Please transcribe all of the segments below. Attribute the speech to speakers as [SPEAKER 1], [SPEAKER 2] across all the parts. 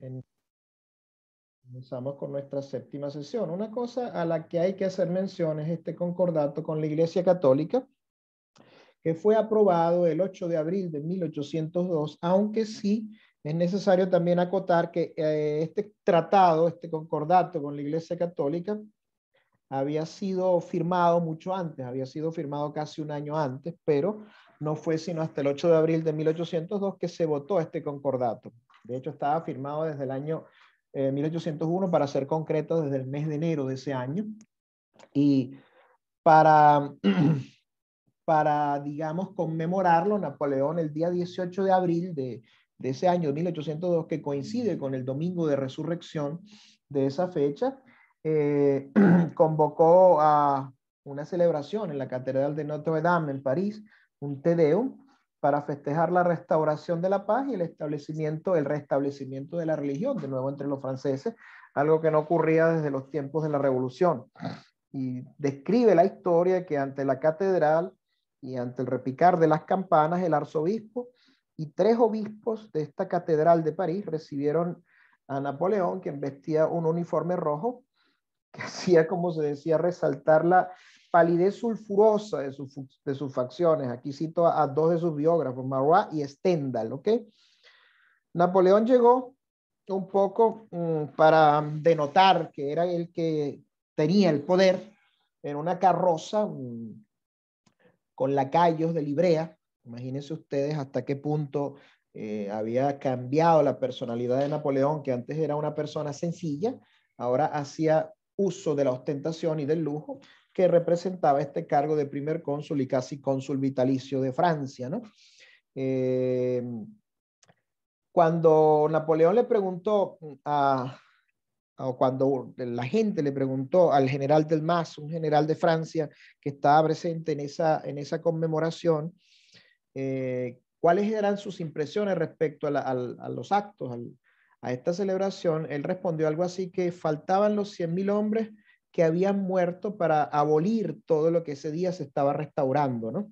[SPEAKER 1] En, comenzamos con nuestra séptima sesión. Una cosa a la que hay que hacer mención es este concordato con la Iglesia Católica, que fue aprobado el 8 de abril de 1802, aunque sí es necesario también acotar que eh, este tratado, este concordato con la Iglesia Católica, había sido firmado mucho antes, había sido firmado casi un año antes, pero no fue sino hasta el 8 de abril de 1802 que se votó este concordato. De hecho, estaba firmado desde el año 1801, eh, para ser concreto, desde el mes de enero de ese año. Y para, para digamos, conmemorarlo, Napoleón el día 18 de abril de, ese año 1802, que coincide con el domingo de resurrección de esa fecha, eh, convocó a una celebración en la Catedral de Notre Dame en París, un Te Deum, para festejar la restauración de la paz y el establecimiento, restablecimiento de la religión, de nuevo entre los franceses, algo que no ocurría desde los tiempos de la Revolución. Y describe la historia que ante la catedral y ante el repicar de las campanas, el arzobispo y tres obispos de esta catedral de París recibieron a Napoleón, quien vestía un uniforme rojo que hacía, como se decía, resaltar la, palidez sulfurosa de, sus, facciones. Aquí cito a, dos de sus biógrafos, Marois y Stendhal, Napoleón llegó un poco mm, para denotar que era el que tenía el poder en una carroza con lacayos de librea. Imagínense ustedes hasta qué punto eh, había cambiado la personalidad de Napoleón, que antes era una persona sencilla, ahora hacía uso de la ostentación y del lujo que representaba este cargo de primer cónsul y casi cónsul vitalicio de Francia, eh, cuando Napoleón le preguntó a, o cuando la gente le preguntó al general del MAS, un general de Francia que estaba presente en esa, en esa conmemoración, eh, cuáles eran sus impresiones respecto a, los actos, a, a esta celebración, él respondió algo así que faltaban los 100.000 hombres que habían muerto para abolir todo lo que ese día se estaba restaurando.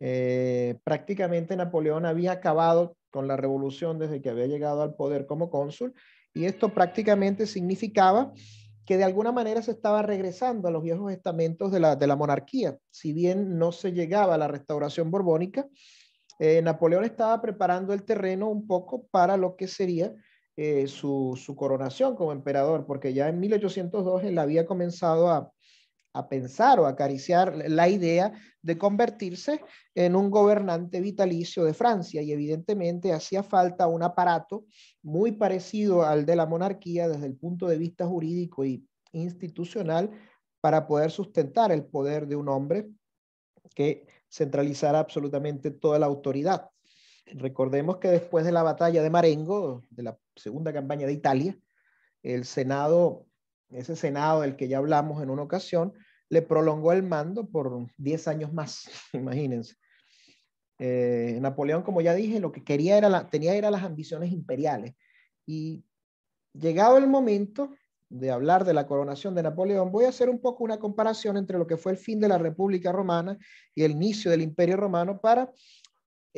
[SPEAKER 1] Eh, prácticamente Napoleón había acabado con la revolución desde que había llegado al poder como cónsul y esto prácticamente significaba que de alguna manera se estaba regresando a los viejos estamentos de la, monarquía. Si bien no se llegaba a la restauración borbónica, eh, Napoleón estaba preparando el terreno un poco para lo que sería eh, su, coronación como emperador, porque ya en 1802 él había comenzado a, a, pensar o acariciar la idea de convertirse en un gobernante vitalicio de Francia y evidentemente hacía falta un aparato muy parecido al de la monarquía desde el punto de vista jurídico e institucional para poder sustentar el poder de un hombre que centralizara absolutamente toda la autoridad. Recordemos que después de la batalla de Marengo, de la segunda campaña de Italia, el Senado, ese Senado del que ya hablamos en una ocasión, le prolongó el mando por 10 años más, imagínense. Eh, Napoleón, como ya dije, lo que quería era la, tenía era las ambiciones imperiales. Y llegado el momento de hablar de la coronación de Napoleón, voy a hacer un poco una comparación entre lo que fue el fin de la República Romana y el inicio del Imperio Romano para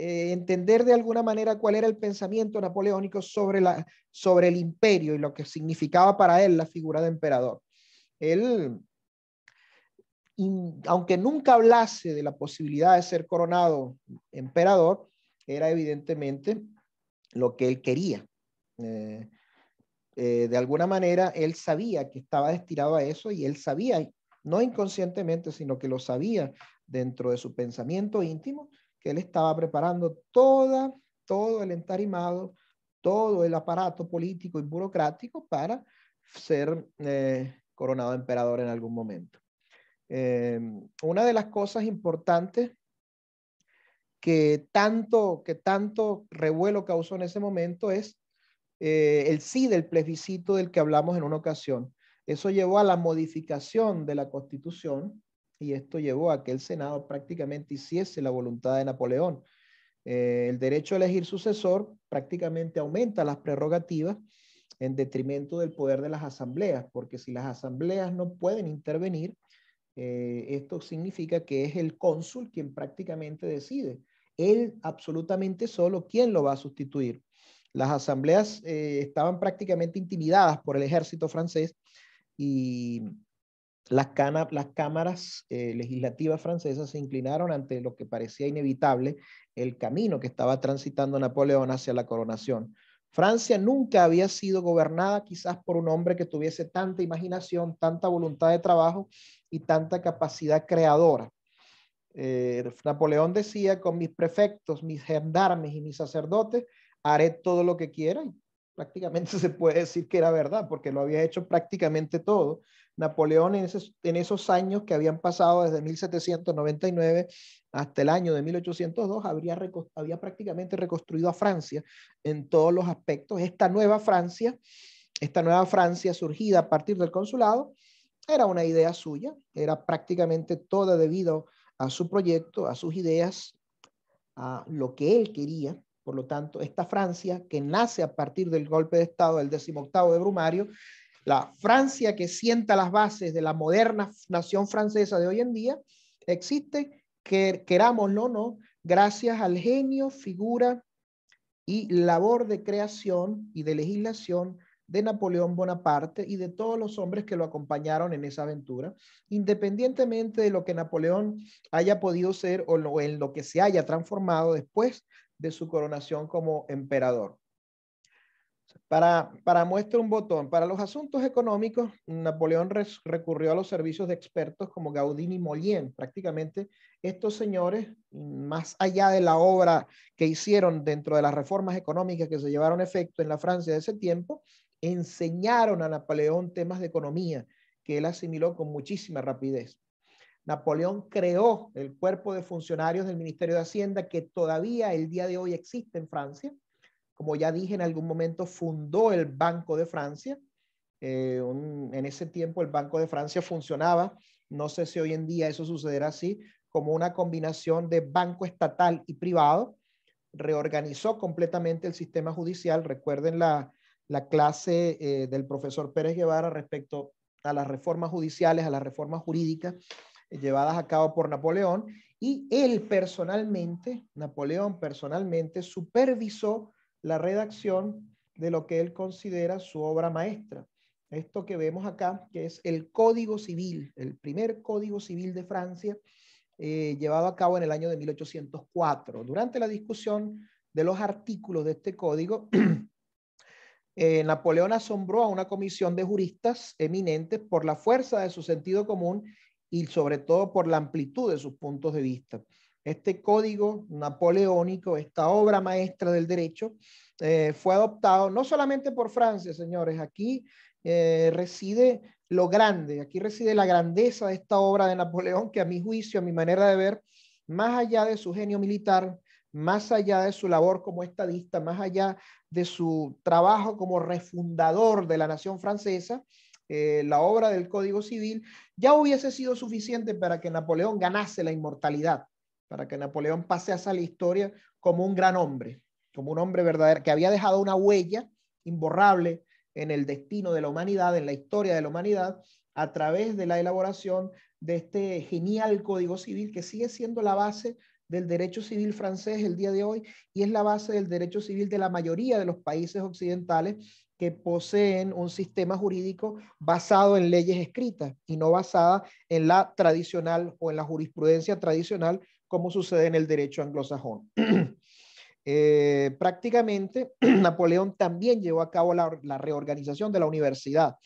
[SPEAKER 1] eh, entender de alguna manera cuál era el pensamiento napoleónico sobre, la, sobre el imperio y lo que significaba para él la figura de emperador. Él, aunque nunca hablase de la posibilidad de ser coronado emperador, era evidentemente lo que él quería. Eh, eh, de alguna manera, él sabía que estaba destinado a eso y él sabía, no inconscientemente, sino que lo sabía dentro de su pensamiento íntimo, que él estaba preparando toda, todo el entarimado, todo el aparato político y burocrático para ser eh, coronado emperador en algún momento. Eh, una de las cosas importantes que tanto, que tanto revuelo causó en ese momento es eh, el sí del plebiscito del que hablamos en una ocasión. Eso llevó a la modificación de la constitución y esto llevó a que el Senado prácticamente hiciese la voluntad de Napoleón. Eh, el derecho a elegir sucesor prácticamente aumenta las prerrogativas en detrimento del poder de las asambleas, porque si las asambleas no pueden intervenir, eh, esto significa que es el cónsul quien prácticamente decide. Él absolutamente solo, ¿quién lo va a sustituir? Las asambleas eh, estaban prácticamente intimidadas por el ejército francés y las, cámaras eh, legislativas francesas se inclinaron ante lo que parecía inevitable, el camino que estaba transitando Napoleón hacia la coronación. Francia nunca había sido gobernada quizás por un hombre que tuviese tanta imaginación, tanta voluntad de trabajo y tanta capacidad creadora. Eh, Napoleón decía, con mis prefectos, mis gendarmes y mis sacerdotes, haré todo lo que quiera. Y prácticamente se puede decir que era verdad, porque lo había hecho prácticamente todo. Napoleón en esos, años que habían pasado desde 1799 hasta el año de 1802, habría, había prácticamente reconstruido a Francia en todos los aspectos. Esta nueva Francia, esta nueva Francia surgida a partir del consulado, era una idea suya, era prácticamente toda debido a su proyecto, a sus ideas, a lo que él quería. Por lo tanto, esta Francia que nace a partir del golpe de Estado del 18 de Brumario la Francia que sienta las bases de la moderna nación francesa de hoy en día, existe, querámoslo o no, gracias al genio, figura y labor de creación y de legislación de Napoleón Bonaparte y de todos los hombres que lo acompañaron en esa aventura, independientemente de lo que Napoleón haya podido ser o en lo que se haya transformado después de su coronación como emperador. Para, para muestra un botón, para los asuntos económicos, Napoleón recurrió a los servicios de expertos como Gaudín y Molien. Prácticamente estos señores, más allá de la obra que hicieron dentro de las reformas económicas que se llevaron efecto en la Francia de ese tiempo, enseñaron a Napoleón temas de economía que él asimiló con muchísima rapidez. Napoleón creó el cuerpo de funcionarios del Ministerio de Hacienda que todavía el día de hoy existe en Francia como ya dije en algún momento, fundó el Banco de Francia. Eh, en ese tiempo el Banco de Francia funcionaba, no sé si hoy en día eso sucederá así, como una combinación de banco estatal y privado. Reorganizó completamente el sistema judicial. Recuerden la, clase eh, del profesor Pérez Guevara respecto a las reformas judiciales, a las reformas jurídicas eh, llevadas a cabo por Napoleón. Y él personalmente, Napoleón personalmente, supervisó la redacción de lo que él considera su obra maestra. Esto que vemos acá, que es el Código Civil, el primer Código Civil de Francia, eh, llevado a cabo en el año de 1804. Durante la discusión de los artículos de este código, eh, Napoleón asombró a una comisión de juristas eminentes por la fuerza de su sentido común y sobre todo por la amplitud de sus puntos de vista. Este código napoleónico, esta obra maestra del derecho, eh, fue adoptado no solamente por Francia, señores, aquí eh, reside lo grande, aquí reside la grandeza de esta obra de Napoleón, que a mi juicio, a mi manera de ver, más allá de su genio militar, más allá de su labor como estadista, más allá de su trabajo como refundador de la nación francesa, eh, la obra del Código Civil, ya hubiese sido suficiente para que Napoleón ganase la inmortalidad para que Napoleón pase a la historia como un gran hombre, como un hombre verdadero, que había dejado una huella imborrable en el destino de la humanidad, en la historia de la humanidad, a través de la elaboración de este genial Código Civil que sigue siendo la base del derecho civil francés el día de hoy y es la base del derecho civil de la mayoría de los países occidentales que poseen un sistema jurídico basado en leyes escritas y no basada en la tradicional o en la jurisprudencia tradicional como sucede en el derecho anglosajón. Eh, prácticamente Napoleón también llevó a cabo la, reorganización de la universidad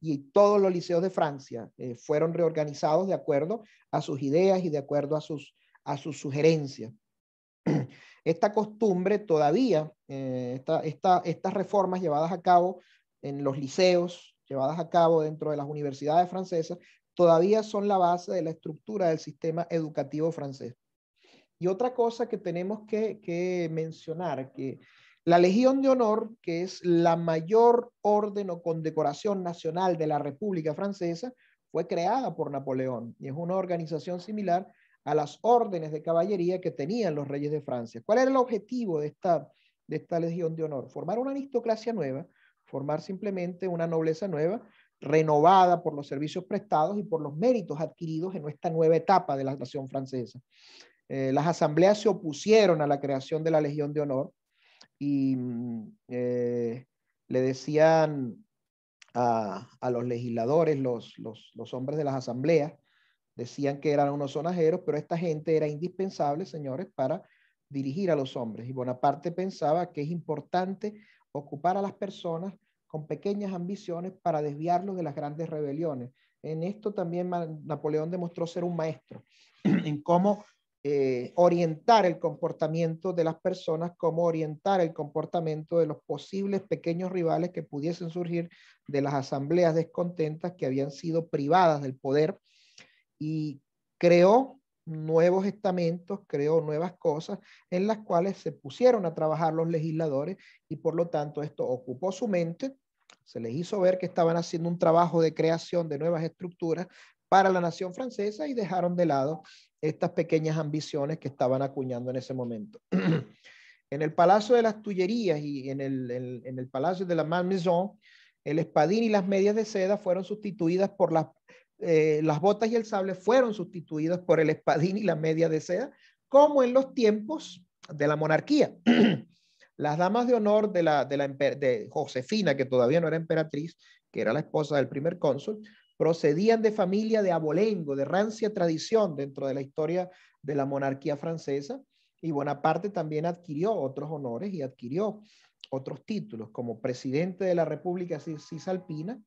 [SPEAKER 1] y todos los liceos de Francia eh, fueron reorganizados de acuerdo a sus ideas y de acuerdo a sus, a sus sugerencias. Esta costumbre todavía, eh, estas reformas llevadas a cabo en los liceos, llevadas a cabo dentro de las universidades francesas, todavía son la base de la estructura del sistema educativo francés. Y otra cosa que tenemos que, mencionar, que la Legión de Honor, que es la mayor orden o condecoración nacional de la República Francesa, fue creada por Napoleón y es una organización similar a las órdenes de caballería que tenían los reyes de Francia. ¿Cuál era el objetivo de esta, de esta Legión de Honor? Formar una aristocracia nueva, formar simplemente una nobleza nueva, renovada por los servicios prestados y por los méritos adquiridos en esta nueva etapa de la nación francesa. Eh, las asambleas se opusieron a la creación de la Legión de Honor y mm, eh, le decían a, los legisladores, los, hombres de las asambleas, decían que eran unos zonajeros, pero esta gente era indispensable, señores, para dirigir a los hombres. Y Bonaparte pensaba que es importante ocupar a las personas con pequeñas ambiciones para desviarlos de las grandes rebeliones. En esto también Napoleón demostró ser un maestro, en cómo eh, orientar el comportamiento de las personas, como orientar el comportamiento de los posibles pequeños rivales que pudiesen surgir de las asambleas descontentas que habían sido privadas del poder y creó nuevos estamentos, creó nuevas cosas en las cuales se pusieron a trabajar los legisladores y por lo tanto esto ocupó su mente, se les hizo ver que estaban haciendo un trabajo de creación de nuevas estructuras para la nación francesa y dejaron de lado estas pequeñas ambiciones que estaban acuñando en ese momento. en el Palacio de las Tullerías y en el, Palacio de la Malmaison, el espadín y las medias de seda fueron sustituidas por las, eh, las botas y el sable fueron sustituidas por el espadín y la media de seda, como en los tiempos de la monarquía. Las damas de honor de, la, de Josefina, que todavía no era emperatriz, que era la esposa del primer cónsul, procedían de familia de abolengo, de rancia tradición dentro de la historia de la monarquía francesa, y Bonaparte también adquirió otros honores y adquirió otros títulos, como presidente de la República Cisalpina,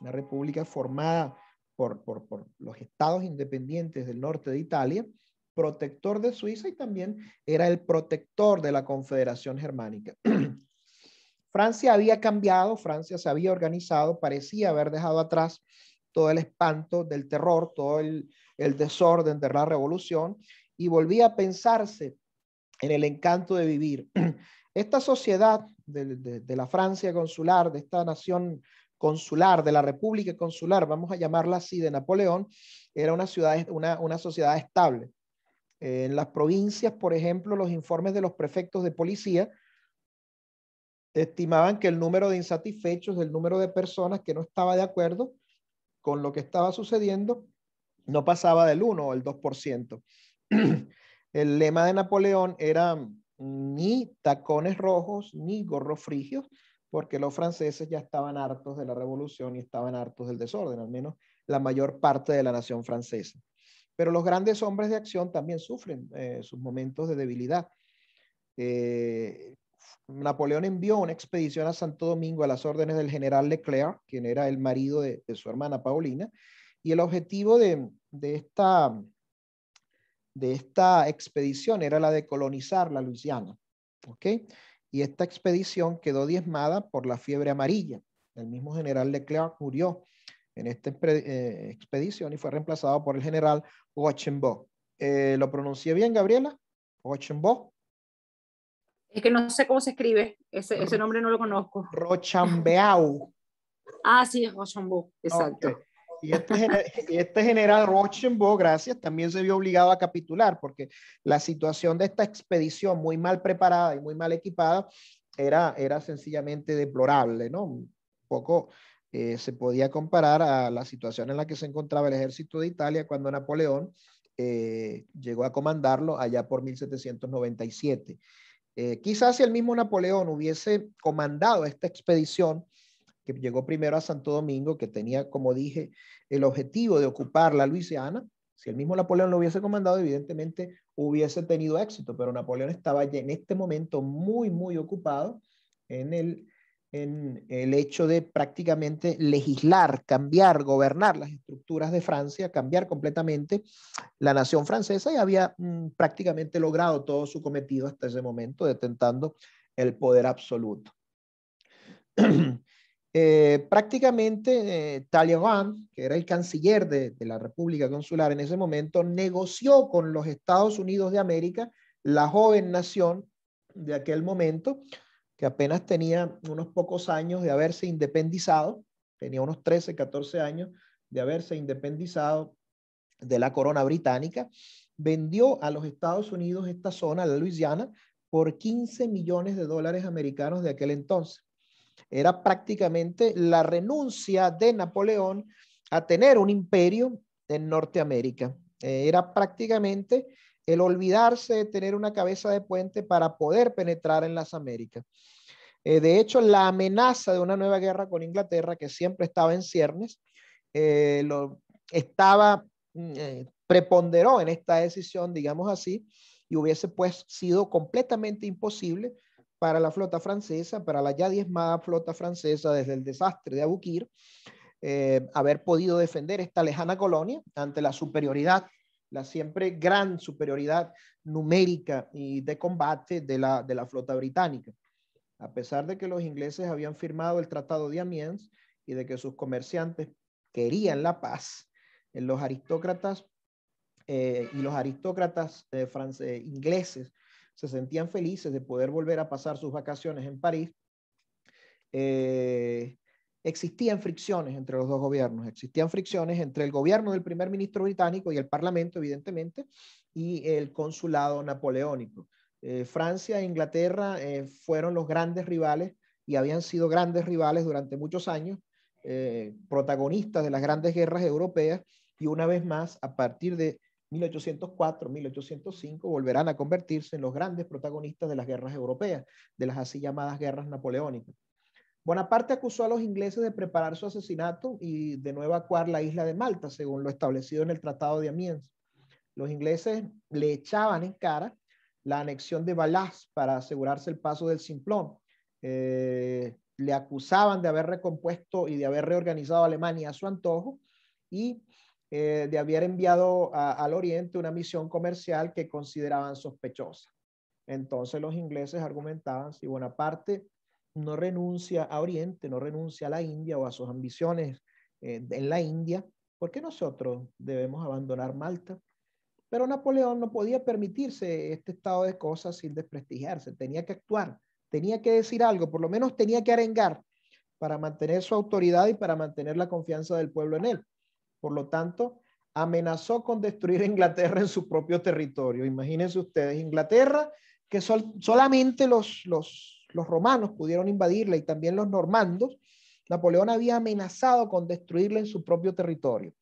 [SPEAKER 1] una república formada por, por los estados independientes del norte de Italia, protector de Suiza y también era el protector de la Confederación Germánica. Francia había cambiado, Francia se había organizado, parecía haber dejado atrás todo el espanto del terror, todo el, desorden de la revolución, y volvía a pensarse en el encanto de vivir. Esta sociedad de, la Francia consular, de esta nación consular, de la República consular, vamos a llamarla así, de Napoleón, era una, sociedad estable. Eh, en las provincias, por ejemplo, los informes de los prefectos de policía estimaban que el número de insatisfechos, el número de personas que no estaba de acuerdo, con lo que estaba sucediendo, no pasaba del 1 o el 2%. el lema de Napoleón era ni tacones rojos ni gorros frigios, porque los franceses ya estaban hartos de la revolución y estaban hartos del desorden, al menos la mayor parte de la nación francesa. Pero los grandes hombres de acción también sufren eh, sus momentos de debilidad. Eh, Napoleón envió una expedición a Santo Domingo a las órdenes del general Leclerc, quien era el marido de, su hermana Paulina, y el objetivo de, de, esta, expedición era la de colonizar la Luisiana. Y esta expedición quedó diezmada por la fiebre amarilla. El mismo general Leclerc murió en esta eh, expedición y fue reemplazado por el general Washington. Eh, ¿Lo pronuncié bien, Gabriela? Washington.
[SPEAKER 2] Es que no sé cómo se escribe, ese, ese nombre
[SPEAKER 1] no lo conozco. Rochambeau.
[SPEAKER 2] Ah, sí, Rochambeau, exacto.
[SPEAKER 1] Este y este, general Rochambeau, gracias, también se vio obligado a capitular porque la situación de esta expedición muy mal preparada y muy mal equipada era, era sencillamente deplorable, ¿no? Un poco eh, se podía comparar a la situación en la que se encontraba el ejército de Italia cuando Napoleón eh, llegó a comandarlo allá por 1797. Eh, quizás si el mismo Napoleón hubiese comandado esta expedición, que llegó primero a Santo Domingo, que tenía, como dije, el objetivo de ocupar la Luisiana, si el mismo Napoleón lo hubiese comandado, evidentemente hubiese tenido éxito, pero Napoleón estaba en este momento muy, muy ocupado en el en el hecho de prácticamente legislar, cambiar, gobernar las estructuras de Francia, cambiar completamente la nación francesa y había mm, prácticamente logrado todo su cometido hasta ese momento, detentando el poder absoluto. Eh, prácticamente eh, Talleyrand, que era el canciller de, de la República Consular en ese momento, negoció con los Estados Unidos de América, la joven nación de aquel momento, que apenas tenía unos pocos años de haberse independizado, tenía unos 13, 14 años de haberse independizado de la corona británica, vendió a los Estados Unidos esta zona, la Luisiana, por 15 millones de dólares americanos de aquel entonces. Era prácticamente la renuncia de Napoleón a tener un imperio en Norteamérica. Eh, era prácticamente el olvidarse de tener una cabeza de puente para poder penetrar en las Américas. Eh, de hecho, la amenaza de una nueva guerra con Inglaterra, que siempre estaba en ciernes, eh, lo, estaba, mm, eh, preponderó en esta decisión, digamos así, y hubiese pues sido completamente imposible para la flota francesa, para la ya diezmada flota francesa desde el desastre de Abukir, haber podido defender esta lejana colonia ante la superioridad la siempre gran superioridad numérica y de combate de la, flota británica. A pesar de que los ingleses habían firmado el Tratado de Amiens y de que sus comerciantes querían la paz, eh, los aristócratas eh, y los aristócratas eh, ingleses se sentían felices de poder volver a pasar sus vacaciones en París. Eh, existían fricciones entre los dos gobiernos, existían fricciones entre el gobierno del primer ministro británico y el Parlamento, evidentemente, y el consulado napoleónico. Eh, Francia e Inglaterra eh, fueron los grandes rivales y habían sido grandes rivales durante muchos años, eh, protagonistas de las grandes guerras europeas, y una vez más, a partir de 1804, 1805, volverán a convertirse en los grandes protagonistas de las guerras europeas, de las así llamadas guerras napoleónicas. Bonaparte acusó a los ingleses de preparar su asesinato y de nuevo acuar la isla de Malta, según lo establecido en el Tratado de Amiens. Los ingleses le echaban en cara la anexión de Balas para asegurarse el paso del Simplón. Eh, le acusaban de haber recompuesto y de haber reorganizado Alemania a su antojo y eh, de haber enviado al Oriente una misión comercial que consideraban sospechosa. Entonces los ingleses argumentaban si Bonaparte no renuncia a Oriente, no renuncia a la India o a sus ambiciones eh, en la India, ¿por qué nosotros debemos abandonar Malta? Pero Napoleón no podía permitirse este estado de cosas sin desprestigiarse, tenía que actuar, tenía que decir algo, por lo menos tenía que arengar para mantener su autoridad y para mantener la confianza del pueblo en él. Por lo tanto, amenazó con destruir Inglaterra en su propio territorio. Imagínense ustedes, Inglaterra, que solamente los, los, los romanos pudieron invadirla y también los normandos, Napoleón había amenazado con destruirla en su propio territorio.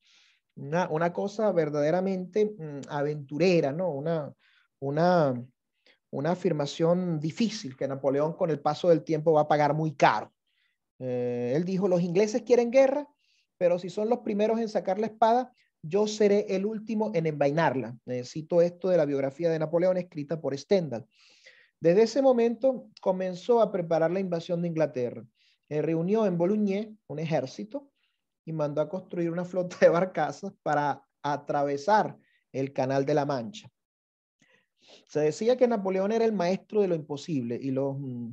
[SPEAKER 1] Una, cosa verdaderamente mm, aventurera, ¿no? Una, una, afirmación difícil que Napoleón con el paso del tiempo va a pagar muy caro. Eh, él dijo, los ingleses quieren guerra, pero si son los primeros en sacar la espada, yo seré el último en envainarla. Eh, cito esto de la biografía de Napoleón escrita por Stendhal. Desde ese momento comenzó a preparar la invasión de Inglaterra. Eh, reunió en Boluñé un ejército y mandó a construir una flota de barcazas para atravesar el Canal de la Mancha. Se decía que Napoleón era el maestro de lo imposible y los, mm,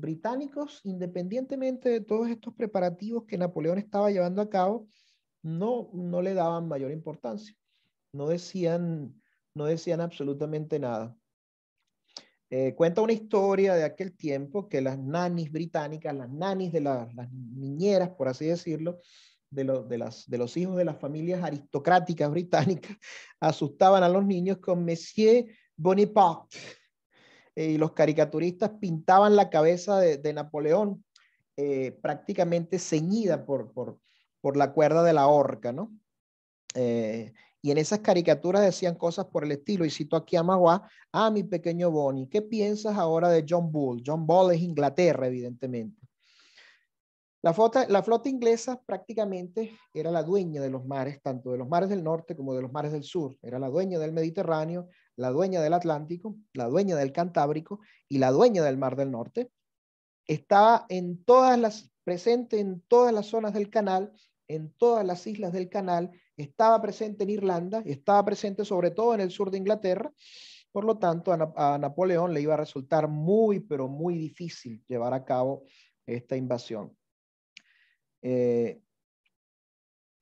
[SPEAKER 1] británicos, independientemente de todos estos preparativos que Napoleón estaba llevando a cabo, no, le daban mayor importancia. No no decían absolutamente nada. Eh, cuenta una historia de aquel tiempo que las nanis británicas, las nanis de las niñeras, por así decirlo, de, los hijos de las familias aristocráticas británicas, asustaban a los niños con Monsieur Bonaparte. Eh, y los caricaturistas pintaban la cabeza de, Napoleón eh, prácticamente ceñida por, la cuerda de la horca, ¿no? Y en esas caricaturas decían cosas por el estilo, y cito aquí a Magua, ah, mi pequeño Bonnie, ¿qué piensas ahora de John Bull? John Bull es Inglaterra, evidentemente. La flota, la flota inglesa prácticamente era la dueña de los mares, tanto de los mares del norte como de los mares del sur. Era la dueña del Mediterráneo, la dueña del Atlántico, la dueña del Cantábrico y la dueña del Mar del Norte. Estaba en todas las, presente en todas las zonas del canal en todas las islas del canal, estaba presente en Irlanda, estaba presente sobre todo en el sur de Inglaterra. Por lo tanto, a, Napoleón le iba a resultar muy, pero muy difícil llevar a cabo esta invasión. Eh,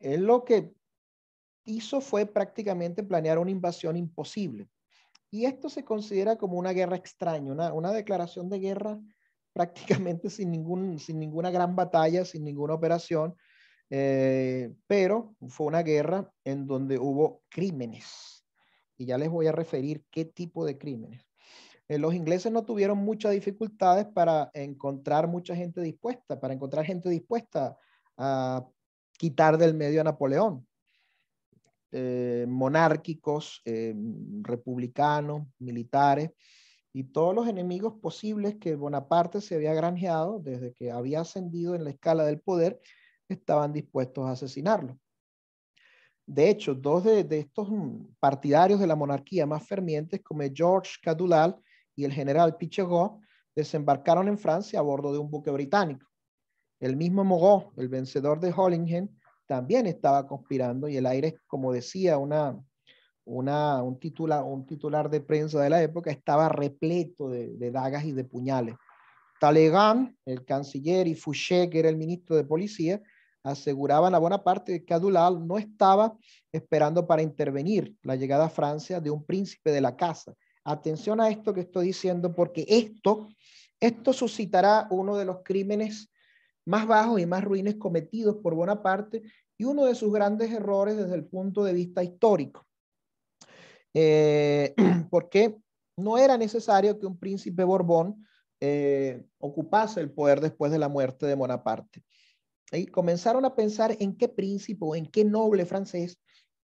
[SPEAKER 1] lo que hizo fue prácticamente planear una invasión imposible. Y esto se considera como una guerra extraña, una, declaración de guerra prácticamente sin ninguna gran batalla, sin ninguna operación, eh, pero fue una guerra en donde hubo crímenes. Y ya les voy a referir qué tipo de crímenes. Eh, los ingleses no tuvieron muchas dificultades para encontrar mucha gente dispuesta, para encontrar gente dispuesta a quitar del medio a Napoleón. Eh, monárquicos, republicanos, militares y todos los enemigos posibles que Bonaparte se había granjeado desde que había ascendido en la escala del poder, estaban dispuestos a asesinarlo. De hecho, dos de, estos mm, partidarios de la monarquía más fervientes, como George Cadoulal y el general Pichegot, desembarcaron en Francia a bordo de un buque británico. El mismo Mogó, el vencedor de Hollingen, también estaba conspirando y el aire, como decía una, un, titular, un titular de prensa de la época, estaba repleto de, dagas y de puñales. Talleyrand, el canciller, y Fouché, que era el ministro de policía, aseguraban a Bonaparte que Adulal no estaba esperando para intervenir la llegada a Francia de un príncipe de la casa. Atención a esto que estoy diciendo porque esto, esto suscitará uno de los crímenes más bajos y más ruines cometidos por Bonaparte y uno de sus grandes errores desde el punto de vista histórico. Eh, porque no era necesario que un príncipe Borbón eh, ocupase el poder después de la muerte de Bonaparte comenzaron a pensar en qué príncipe o en qué noble francés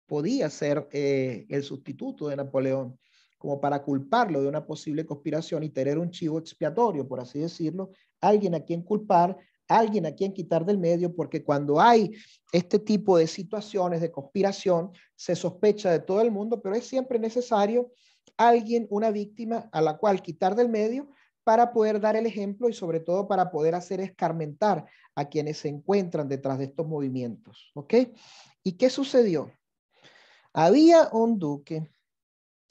[SPEAKER 1] podía ser eh, el sustituto de Napoleón, como para culparlo de una posible conspiración y tener un chivo expiatorio, por así decirlo, alguien a quien culpar, alguien a quien quitar del medio, porque cuando hay este tipo de situaciones de conspiración, se sospecha de todo el mundo, pero es siempre necesario alguien, una víctima a la cual quitar del medio para poder dar el ejemplo y sobre todo para poder hacer escarmentar a quienes se encuentran detrás de estos movimientos. ¿Ok? ¿Y qué sucedió? Había un duque,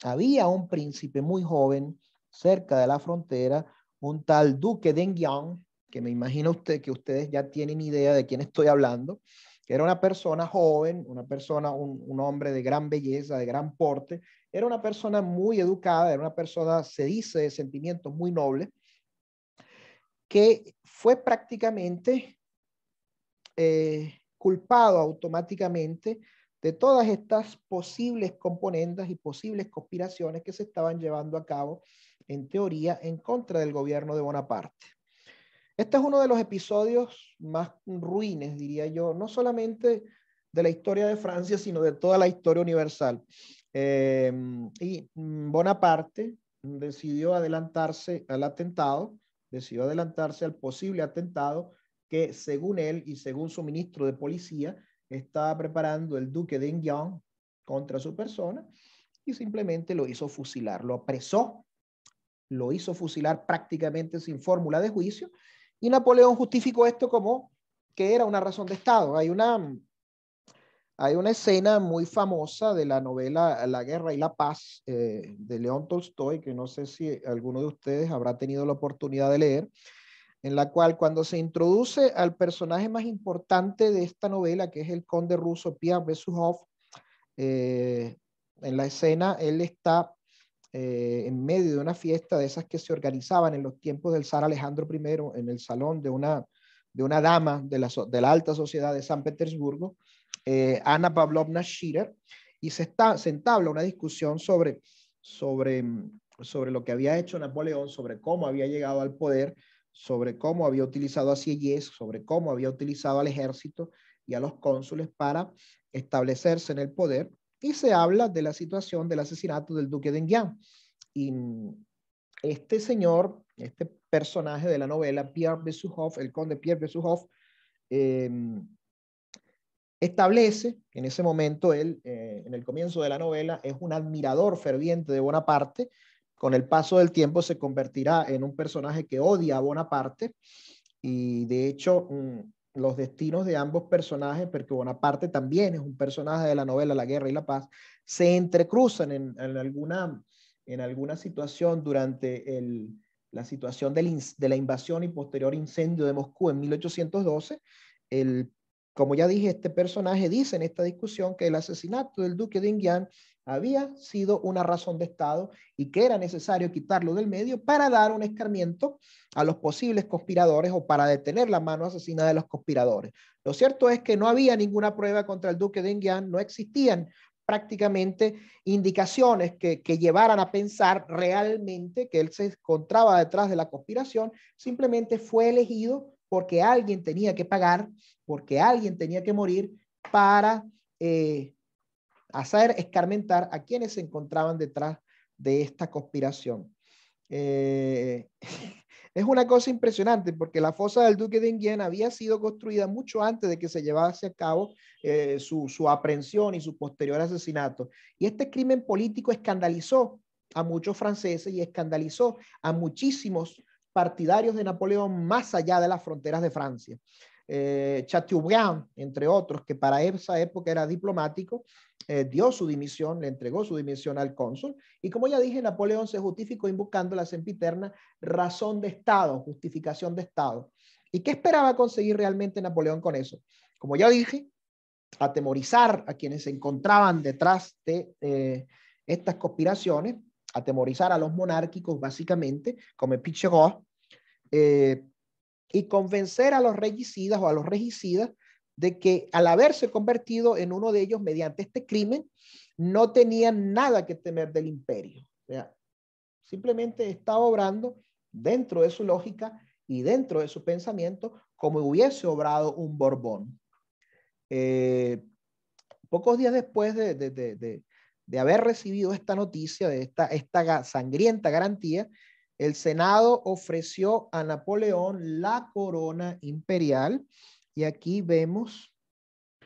[SPEAKER 1] había un príncipe muy joven cerca de la frontera, un tal duque de yang que me imagino usted que ustedes ya tienen idea de quién estoy hablando, era una persona joven, una persona, un, hombre de gran belleza, de gran porte, era una persona muy educada, era una persona, se dice, de sentimientos muy nobles, que fue prácticamente eh, culpado automáticamente de todas estas posibles componentes y posibles conspiraciones que se estaban llevando a cabo, en teoría, en contra del gobierno de Bonaparte. Este es uno de los episodios más ruines, diría yo, no solamente de la historia de Francia, sino de toda la historia universal. Em, y Bonaparte decidió adelantarse al atentado, decidió adelantarse al posible atentado que según él y según su ministro de policía estaba preparando el duque de Enghien contra su persona y simplemente lo hizo fusilar, lo apresó, lo hizo fusilar prácticamente sin fórmula de juicio y Napoleón justificó esto como que era una razón de Estado. Hay una, hay una escena muy famosa de la novela La Guerra y la Paz eh, de León Tolstoy, que no sé si alguno de ustedes habrá tenido la oportunidad de leer, en la cual cuando se introduce al personaje más importante de esta novela, que es el conde ruso Pierre Bezukhov, eh, en la escena él está eh, en medio de una fiesta de esas que se organizaban en los tiempos del zar Alejandro I, en el salón de una, de una dama de la, de la alta sociedad de San Petersburgo, eh, Ana Pavlovna Schirer, y se, está, entabla una discusión sobre, sobre, sobre lo que había hecho Napoleón, sobre cómo había llegado al poder, sobre cómo había utilizado a Sieyès, sobre cómo había utilizado al ejército y a los cónsules para establecerse en el poder y se habla de la situación del asesinato del duque de Enghien. Y mm, este señor, este personaje de la novela, Pierre Bessouhoff, el conde Pierre Bessouhoff, em, establece, en ese momento él, eh, en el comienzo de la novela, es un admirador ferviente de Bonaparte, con el paso del tiempo se convertirá en un personaje que odia a Bonaparte y de hecho mm, los destinos de ambos personajes, porque Bonaparte también es un personaje de la novela La Guerra y la Paz, se entrecruzan en, alguna, en alguna situación durante la situación de la invasión y posterior incendio de Moscú en 1812. como ya dije, este personaje dice en esta discusión que el asesinato del duque de inguián había sido una razón de Estado y que era necesario quitarlo del medio para dar un escarmiento a los posibles conspiradores o para detener la mano asesina de los conspiradores. Lo cierto es que no había ninguna prueba contra el duque de Enguian, no existían prácticamente indicaciones que, llevaran a pensar realmente que él se encontraba detrás de la conspiración, simplemente fue elegido porque alguien tenía que pagar, porque alguien tenía que morir para eh, hacer escarmentar a quienes se encontraban detrás de esta conspiración. Eh, es una cosa impresionante porque la fosa del duque de Enghien había sido construida mucho antes de que se llevase a cabo eh, su, su aprehensión y su posterior asesinato. Y este crimen político escandalizó a muchos franceses y escandalizó a muchísimos partidarios de Napoleón más allá de las fronteras de Francia eh, entre otros, que para esa época era diplomático, eh, dio su dimisión, le entregó su dimisión al cónsul. Y como ya dije, Napoleón se justificó invocando la sempiterna razón de Estado, justificación de Estado. ¿Y qué esperaba conseguir realmente Napoleón con eso? Como ya dije, atemorizar a quienes se encontraban detrás de eh, estas conspiraciones, atemorizar a los monárquicos básicamente, como Pichegó, eh, y convencer a los regicidas o a los regicidas de que al haberse convertido en uno de ellos mediante este crimen, no tenían nada que temer del imperio. simplemente estaba obrando dentro de su lógica y dentro de su pensamiento como hubiese obrado un Borbón. Eh, pocos días después de, haber recibido esta noticia, de esta, esta sangrienta garantía, el Senado ofreció a Napoleón la corona imperial y aquí vemos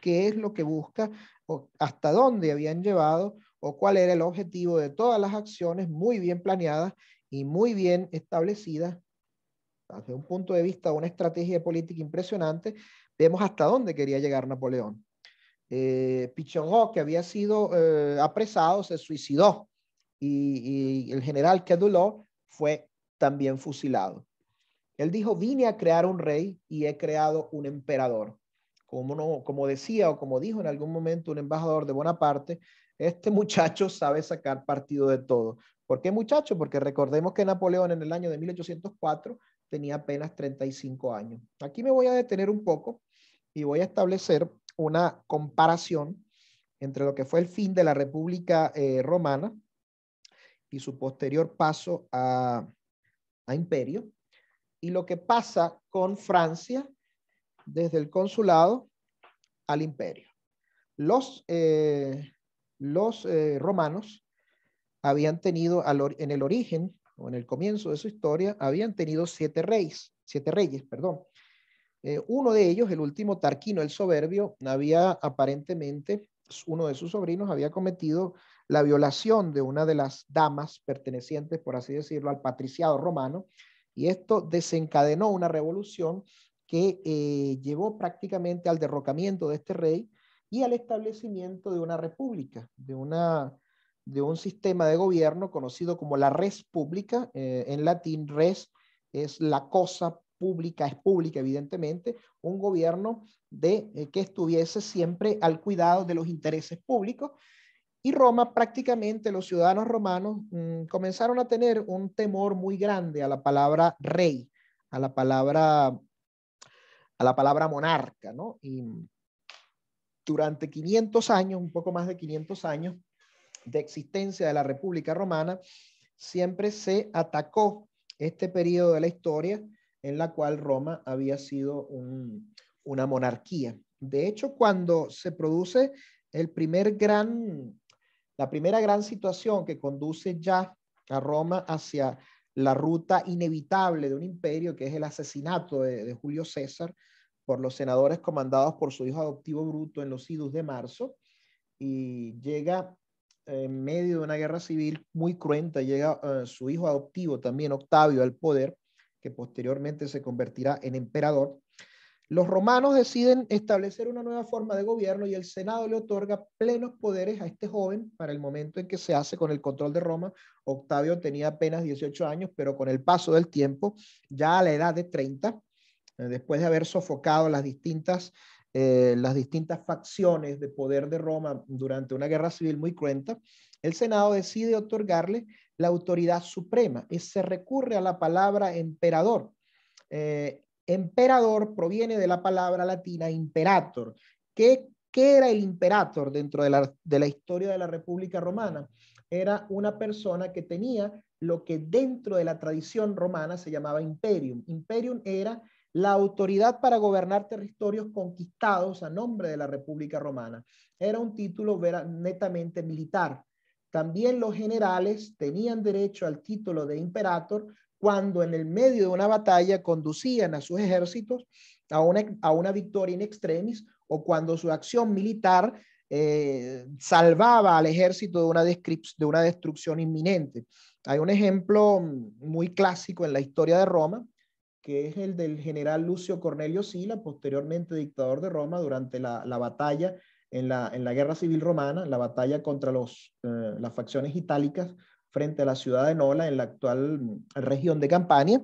[SPEAKER 1] qué es lo que busca o hasta dónde habían llevado o cuál era el objetivo de todas las acciones muy bien planeadas y muy bien establecidas desde un punto de vista, una estrategia política impresionante, vemos hasta dónde quería llegar Napoleón. Eh, que había sido eh, apresado, se suicidó y, el general Queduló, fue también fusilado. Él dijo, vine a crear un rey y he creado un emperador. Como, no, como decía o como dijo en algún momento un embajador de Bonaparte, este muchacho sabe sacar partido de todo. ¿Por qué muchacho? Porque recordemos que Napoleón en el año de 1804 tenía apenas 35 años. Aquí me voy a detener un poco y voy a establecer una comparación entre lo que fue el fin de la República eh, Romana y su posterior paso a, imperio, y lo que pasa con Francia desde el consulado al imperio. Los, eh, los eh, romanos habían tenido en el origen o en el comienzo de su historia, habían tenido siete reyes, siete reyes, perdón. Eh, uno de ellos, el último Tarquino el Soberbio, había aparentemente, uno de sus sobrinos había cometido la violación de una de las damas pertenecientes, por así decirlo, al patriciado romano, y esto desencadenó una revolución que eh, llevó prácticamente al derrocamiento de este rey y al establecimiento de una república, de, de un sistema de gobierno conocido como la res pública, eh, en latín res es la cosa pública, es pública evidentemente, un gobierno de, eh, que estuviese siempre al cuidado de los intereses públicos y Roma, prácticamente los ciudadanos romanos mm, comenzaron a tener un temor muy grande a la palabra rey, a la palabra, a la palabra monarca, ¿no? Y durante 500 años, un poco más de 500 años de existencia de la República Romana, siempre se atacó este periodo de la historia en la cual Roma había sido una monarquía. De hecho, cuando se produce el primer gran la primera gran situación que conduce ya a Roma hacia la ruta inevitable de un imperio, que es el asesinato de, Julio César por los senadores comandados por su hijo adoptivo Bruto en los idus de marzo, y llega eh, en medio de una guerra civil muy cruenta, llega eh, su hijo adoptivo también, Octavio, al poder, que posteriormente se convertirá en emperador. Los romanos deciden establecer una nueva forma de gobierno y el Senado le otorga plenos poderes a este joven para el momento en que se hace con el control de Roma. Octavio tenía apenas 18 años, pero con el paso del tiempo, ya a la edad de 30, eh, después de haber sofocado las distintas, eh, las distintas facciones de poder de Roma durante una guerra civil muy cruenta, el Senado decide otorgarle la autoridad suprema y se recurre a la palabra emperador. Eh, Emperador proviene de la palabra latina imperator. ¿Qué, era el imperator dentro de la, de la historia de la República Romana? Era una persona que tenía lo que dentro de la tradición romana se llamaba imperium. Imperium era la autoridad para gobernar territorios conquistados a nombre de la República Romana. Era un título netamente militar. También los generales tenían derecho al título de imperator cuando en el medio de una batalla conducían a sus ejércitos a una, victoria in extremis o cuando su acción militar eh, salvaba al ejército de una, destrucción inminente. Hay un ejemplo mm, muy clásico en la historia de Roma, que es el del general Lucio Cornelio Sila, posteriormente dictador de Roma durante la, batalla en la, guerra civil romana, la batalla contra los, eh, las facciones itálicas frente a la ciudad de Nola, en la actual mm, región de Campania.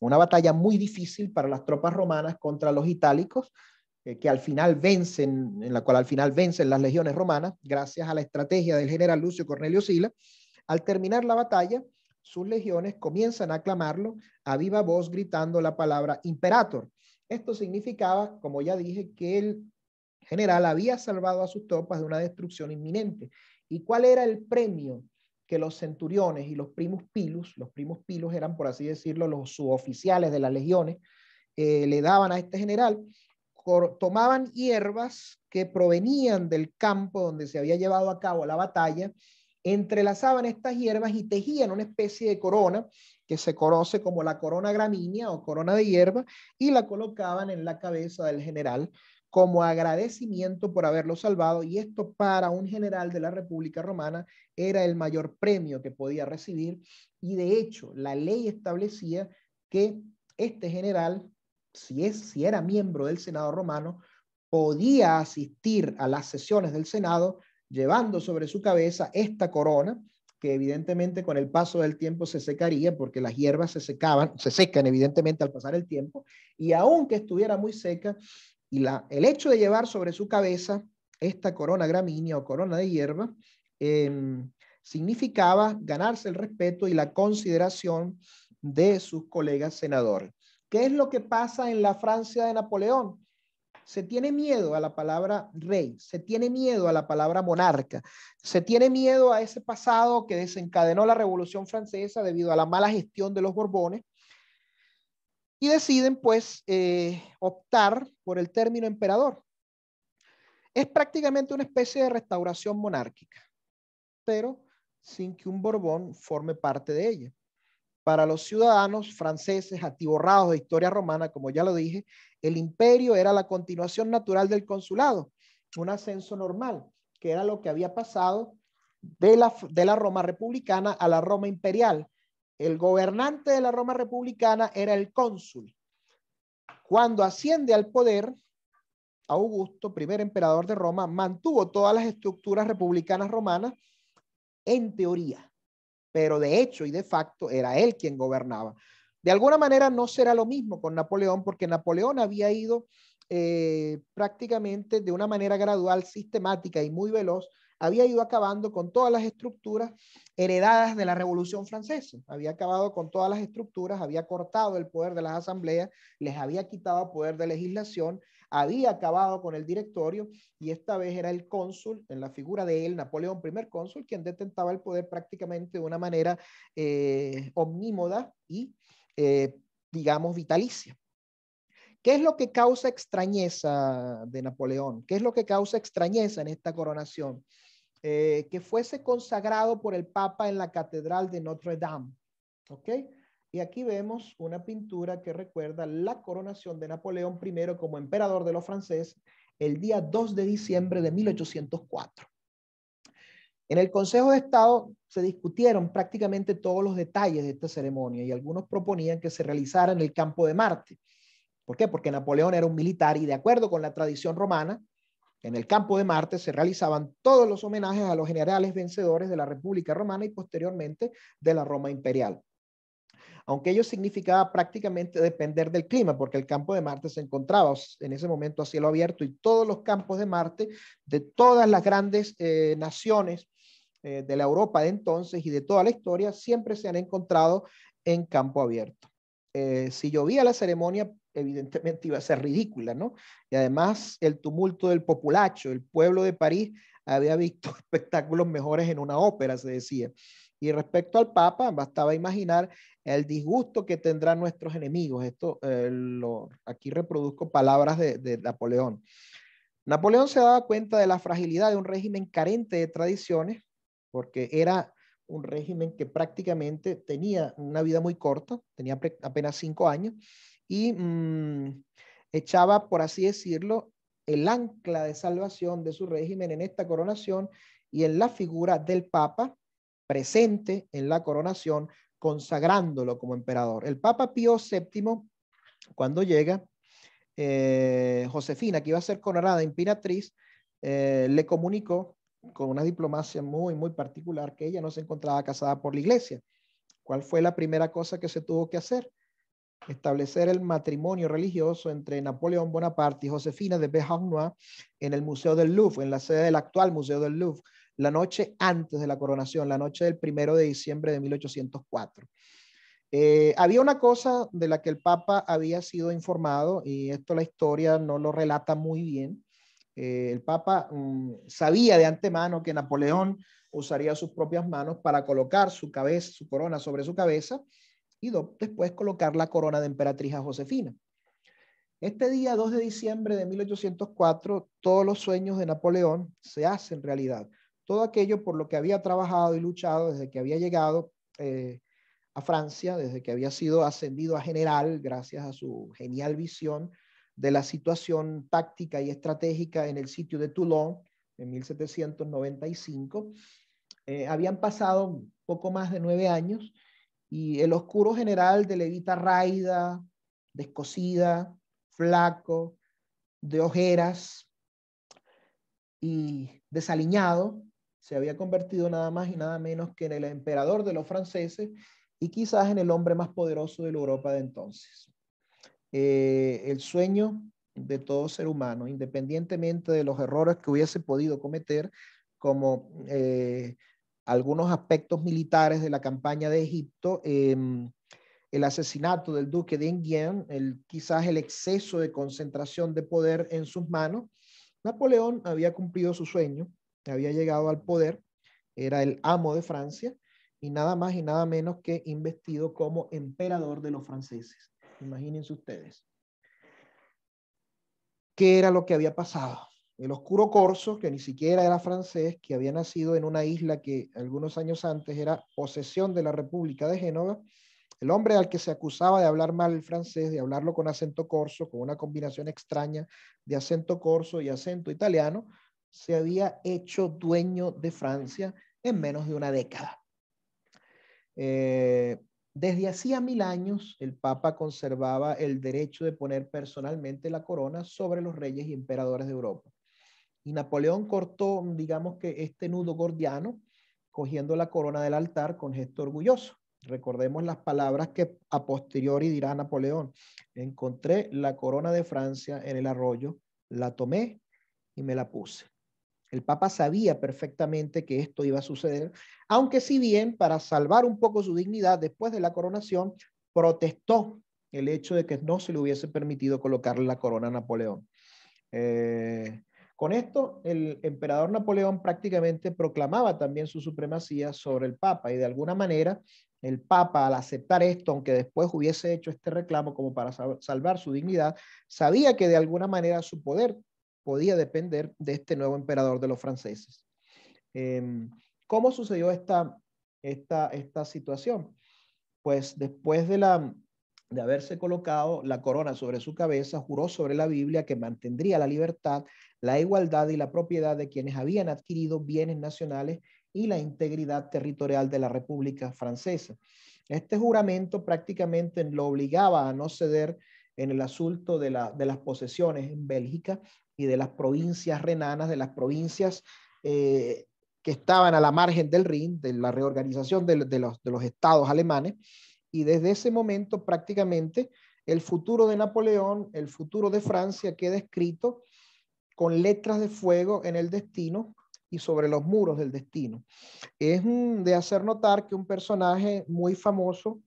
[SPEAKER 1] Una batalla muy difícil para las tropas romanas contra los itálicos, eh, que al final vencen, en la cual al final vencen las legiones romanas, gracias a la estrategia del general Lucio Cornelio Sila. Al terminar la batalla, sus legiones comienzan a aclamarlo a viva voz gritando la palabra imperator. Esto significaba, como ya dije, que el general había salvado a sus tropas de una destrucción inminente. ¿Y cuál era el premio los centuriones y los primus pilus, los primus pilus eran, por así decirlo, los suboficiales de las legiones, eh, le daban a este general, tomaban hierbas que provenían del campo donde se había llevado a cabo la batalla, entrelazaban estas hierbas y tejían una especie de corona que se conoce como la corona gramínea o corona de hierba y la colocaban en la cabeza del general como agradecimiento por haberlo salvado y esto para un general de la República Romana era el mayor premio que podía recibir y de hecho la ley establecía que este general, si, es, si era miembro del Senado romano, podía asistir a las sesiones del Senado llevando sobre su cabeza esta corona que evidentemente con el paso del tiempo se secaría porque las hierbas se secaban, se secan evidentemente al pasar el tiempo y aunque estuviera muy seca, y el hecho de llevar sobre su cabeza esta corona gramínea o corona de hierba em, significaba ganarse el respeto y la consideración de sus colegas senadores. ¿Qué es lo que pasa en la Francia de Napoleón? Se tiene miedo a la palabra rey, se tiene miedo a la palabra monarca, se tiene miedo a ese pasado que desencadenó la Revolución Francesa debido a la mala gestión de los Borbones y deciden pues eh, optar por el término emperador. Es prácticamente una especie de restauración monárquica, pero sin que un Borbón forme parte de ella. Para los ciudadanos franceses atiborrados de historia romana, como ya lo dije, el imperio era la continuación natural del consulado, un ascenso normal, que era lo que había pasado de la, de la Roma republicana a la Roma imperial, el gobernante de la Roma republicana era el cónsul. Cuando asciende al poder, Augusto, primer emperador de Roma, mantuvo todas las estructuras republicanas romanas en teoría, pero de hecho y de facto era él quien gobernaba. De alguna manera no será lo mismo con Napoleón, porque Napoleón había ido eh, prácticamente de una manera gradual, sistemática y muy veloz había ido acabando con todas las estructuras heredadas de la Revolución Francesa. Había acabado con todas las estructuras, había cortado el poder de las asambleas, les había quitado poder de legislación, había acabado con el directorio y esta vez era el cónsul, en la figura de él, Napoleón I cónsul, quien detentaba el poder prácticamente de una manera eh, omnímoda y, eh, digamos, vitalicia. ¿Qué es lo que causa extrañeza de Napoleón? ¿Qué es lo que causa extrañeza en esta coronación? Eh, que fuese consagrado por el Papa en la Catedral de Notre Dame. ¿Ok? Y aquí vemos una pintura que recuerda la coronación de Napoleón I como emperador de los franceses el día 2 de diciembre de 1804. En el Consejo de Estado se discutieron prácticamente todos los detalles de esta ceremonia y algunos proponían que se realizara en el campo de Marte. ¿Por qué? Porque Napoleón era un militar y de acuerdo con la tradición romana, en el campo de Marte se realizaban todos los homenajes a los generales vencedores de la República Romana y posteriormente de la Roma Imperial. Aunque ello significaba prácticamente depender del clima, porque el campo de Marte se encontraba en ese momento a cielo abierto y todos los campos de Marte de todas las grandes eh, naciones eh, de la Europa de entonces y de toda la historia siempre se han encontrado en campo abierto. Eh, si llovía la ceremonia evidentemente iba a ser ridícula, ¿no? Y además el tumulto del populacho, el pueblo de París había visto espectáculos mejores en una ópera, se decía. Y respecto al Papa, bastaba imaginar el disgusto que tendrán nuestros enemigos. Esto eh, lo, aquí reproduzco palabras de Napoleón. Napoleón se daba cuenta de la fragilidad de un régimen carente de tradiciones, porque era un régimen que prácticamente tenía una vida muy corta, tenía apenas cinco años, y mm, echaba, por así decirlo, el ancla de salvación de su régimen en esta coronación y en la figura del Papa presente en la coronación, consagrándolo como emperador. El Papa Pío VII, cuando llega, eh, Josefina, que iba a ser coronada emperatriz eh, le comunicó con una diplomacia muy, muy particular que ella no se encontraba casada por la iglesia. ¿Cuál fue la primera cosa que se tuvo que hacer? establecer el matrimonio religioso entre Napoleón Bonaparte y Josefina de Beauharnois en el Museo del Louvre, en la sede del actual Museo del Louvre, la noche antes de la coronación, la noche del primero de diciembre de 1804. Eh, había una cosa de la que el Papa había sido informado, y esto la historia no lo relata muy bien. Eh, el Papa mm, sabía de antemano que Napoleón usaría sus propias manos para colocar su cabeza, su corona sobre su cabeza, y después colocar la corona de emperatriz a Josefina. Este día 2 de diciembre de 1804, todos los sueños de Napoleón se hacen realidad. Todo aquello por lo que había trabajado y luchado desde que había llegado eh, a Francia, desde que había sido ascendido a general gracias a su genial visión de la situación táctica y estratégica en el sitio de Toulon en 1795. Eh, habían pasado poco más de nueve años y el oscuro general de levita raida, descosida, flaco, de ojeras y desaliñado, se había convertido nada más y nada menos que en el emperador de los franceses y quizás en el hombre más poderoso de la Europa de entonces. Eh, el sueño de todo ser humano, independientemente de los errores que hubiese podido cometer, como eh, algunos aspectos militares de la campaña de Egipto, em, el asesinato del duque de Enghien, el, quizás el exceso de concentración de poder en sus manos, Napoleón había cumplido su sueño, había llegado al poder, era el amo de Francia y nada más y nada menos que investido como emperador de los franceses. Imagínense ustedes. ¿Qué era lo que había pasado? el oscuro corso, que ni siquiera era francés, que había nacido en una isla que algunos años antes era posesión de la República de Génova, el hombre al que se acusaba de hablar mal el francés, de hablarlo con acento corso, con una combinación extraña de acento corso y acento italiano, se había hecho dueño de Francia en menos de una década. Eh, desde hacía mil años, el Papa conservaba el derecho de poner personalmente la corona sobre los reyes y emperadores de Europa. Y Napoleón cortó, digamos que este nudo gordiano, cogiendo la corona del altar con gesto orgulloso. Recordemos las palabras que a posteriori dirá Napoleón. Encontré la corona de Francia en el arroyo, la tomé y me la puse. El Papa sabía perfectamente que esto iba a suceder, aunque si bien para salvar un poco su dignidad después de la coronación, protestó el hecho de que no se le hubiese permitido colocarle la corona a Napoleón. Eh, con esto, el emperador Napoleón prácticamente proclamaba también su supremacía sobre el Papa y de alguna manera el Papa, al aceptar esto, aunque después hubiese hecho este reclamo como para salvar su dignidad, sabía que de alguna manera su poder podía depender de este nuevo emperador de los franceses. Em, ¿Cómo sucedió esta situación? Pues después de la, de haberse colocado la corona sobre su cabeza, juró sobre la Biblia que mantendría la libertad, la igualdad y la propiedad de quienes habían adquirido bienes nacionales y la integridad territorial de la República Francesa. Este juramento prácticamente lo obligaba a no ceder en el asunto de, las posesiones en Bélgica y de las provincias renanas, de las provincias eh, que estaban a la margen del Rin, de la reorganización de los estados alemanes y desde ese momento prácticamente el futuro de Napoleón, el futuro de Francia queda escrito con letras de fuego en el destino y sobre los muros del destino. Es de hacer notar que un personaje muy famoso,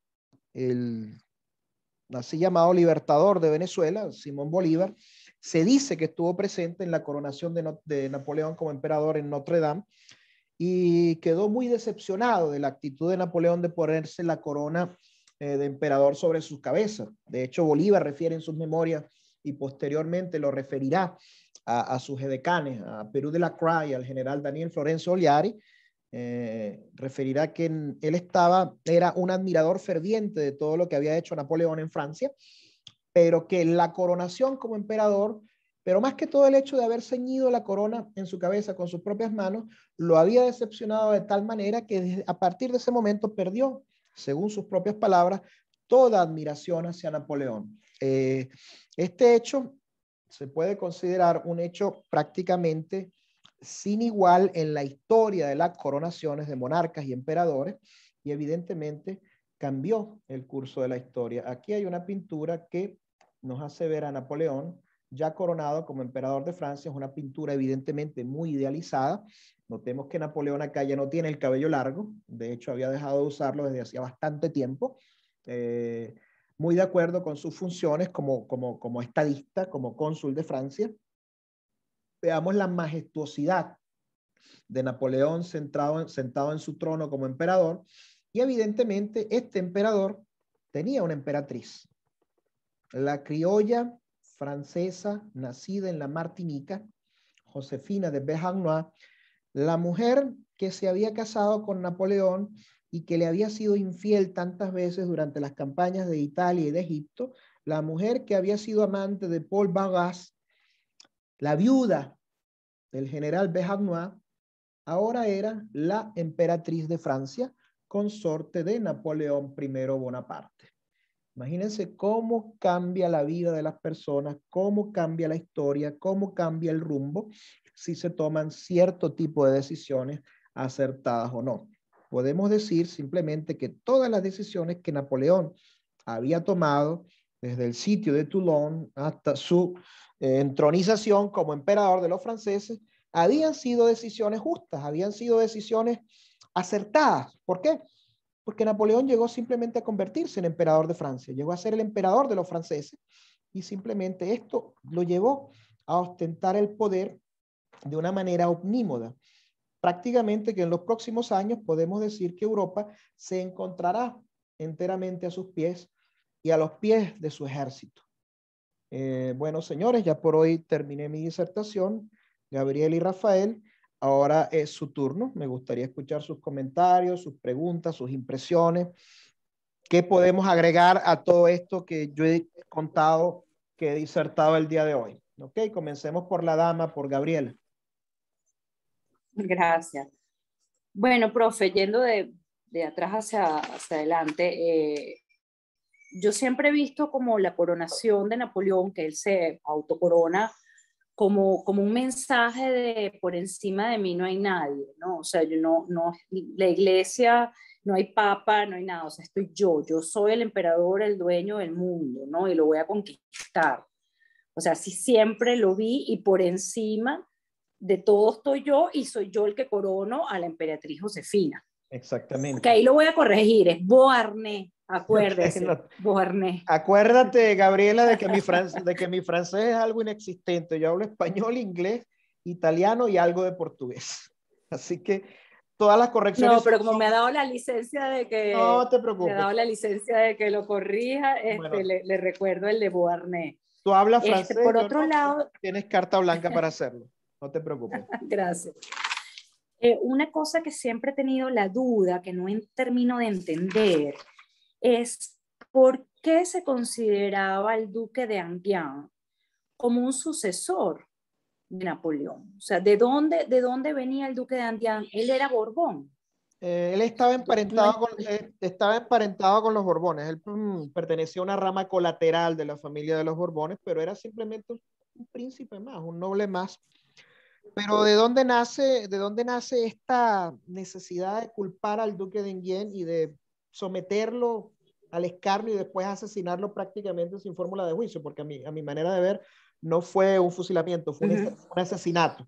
[SPEAKER 1] el así llamado libertador de Venezuela, Simón Bolívar, se dice que estuvo presente en la coronación de, Napoleón como emperador en Notre Dame y quedó muy decepcionado de la actitud de Napoleón de ponerse la corona eh, de emperador sobre sus cabezas. De hecho, Bolívar refiere en sus memorias y posteriormente lo referirá a, sus edecanes, a Perú de la y al general Daniel Florencio Oliari, eh, referirá que él estaba, era un admirador ferviente de todo lo que había hecho Napoleón en Francia, pero que la coronación como emperador, pero más que todo el hecho de haber ceñido la corona en su cabeza con sus propias manos, lo había decepcionado de tal manera que a partir de ese momento perdió según sus propias palabras, toda admiración hacia Napoleón. Eh, este hecho se puede considerar un hecho prácticamente sin igual en la historia de las coronaciones de monarcas y emperadores y evidentemente cambió el curso de la historia. Aquí hay una pintura que nos hace ver a Napoleón ya coronado como emperador de Francia, es una pintura evidentemente muy idealizada. Notemos que Napoleón acá ya no tiene el cabello largo, de hecho había dejado de usarlo desde hacía bastante tiempo. Eh, muy de acuerdo con sus funciones como, estadista, como cónsul de Francia. Veamos la majestuosidad de Napoleón sentado sentado en su trono como emperador. Y evidentemente este emperador tenía una emperatriz, la criolla francesa, nacida en la Martinica, Josefina de Bejanois, la mujer que se había casado con Napoleón y que le había sido infiel tantas veces durante las campañas de Italia y de Egipto, la mujer que había sido amante de Paul Bagas, la viuda del general bejanois ahora era la emperatriz de Francia, consorte de Napoleón I Bonaparte. Imagínense cómo cambia la vida de las personas, cómo cambia la historia, cómo cambia el rumbo si se toman cierto tipo de decisiones acertadas o no. Podemos decir simplemente que todas las decisiones que Napoleón había tomado desde el sitio de Toulon hasta su eh, entronización como emperador de los franceses, habían sido decisiones justas, habían sido decisiones acertadas. ¿Por qué? porque Napoleón llegó simplemente a convertirse en emperador de Francia, llegó a ser el emperador de los franceses y simplemente esto lo llevó a ostentar el poder de una manera omnímoda. Prácticamente que en los próximos años podemos decir que Europa se encontrará enteramente a sus pies y a los pies de su ejército. Eh, bueno, señores, ya por hoy terminé mi disertación, Gabriel y Rafael. Ahora es su turno. Me gustaría escuchar sus comentarios, sus preguntas, sus impresiones. ¿Qué podemos agregar a todo esto que yo he contado, que he disertado el día de hoy? Ok, comencemos por la dama, por Gabriela.
[SPEAKER 2] Gracias. Bueno, profe, yendo de, de atrás hacia, hacia adelante, eh, yo siempre he visto como la coronación de Napoleón, que él se autocorona como, como un mensaje de por encima de mí no hay nadie, ¿no? O sea, yo no, no, la iglesia, no hay papa, no hay nada, o sea, estoy yo, yo soy el emperador, el dueño del mundo, ¿no? Y lo voy a conquistar. O sea, sí siempre lo vi y por encima de todo estoy yo y soy yo el que corono a la emperatriz
[SPEAKER 1] Josefina. Exactamente. Que
[SPEAKER 2] ahí lo voy a corregir, es Boarné, Acuérdate,
[SPEAKER 1] Gabriela, de que, mi de que mi francés es algo inexistente. Yo hablo español, inglés, italiano y algo de portugués. Así que todas las correcciones. No, pero como
[SPEAKER 2] me ha dado la licencia de que. No te preocupes. Me ha dado la licencia de que lo corrija, este, le, recuerdo el de Boarné.
[SPEAKER 1] Tú hablas este, francés. por otro lado. Tienes carta blanca para hacerlo. No te preocupes.
[SPEAKER 2] Gracias. Eh, una cosa que siempre he tenido la duda, que no termino de entender, es por qué se consideraba al duque de Anguien como un sucesor de Napoleón. O sea, ¿de dónde, de dónde venía el duque de Anguien? Él era Borbón.
[SPEAKER 1] Eh, él eh, estaba emparentado, con, los Borbones. Él mm, pertenecía a una rama colateral de la familia de los Borbones, pero era simplemente un, príncipe más, un noble más. Pero ¿de dónde nace, de dónde nace esta necesidad de culpar al duque de Enghien y de someterlo al escarnio y después asesinarlo prácticamente sin fórmula de juicio, porque a mi, a mi manera de ver no fue un fusilamiento, fue un, asesinato,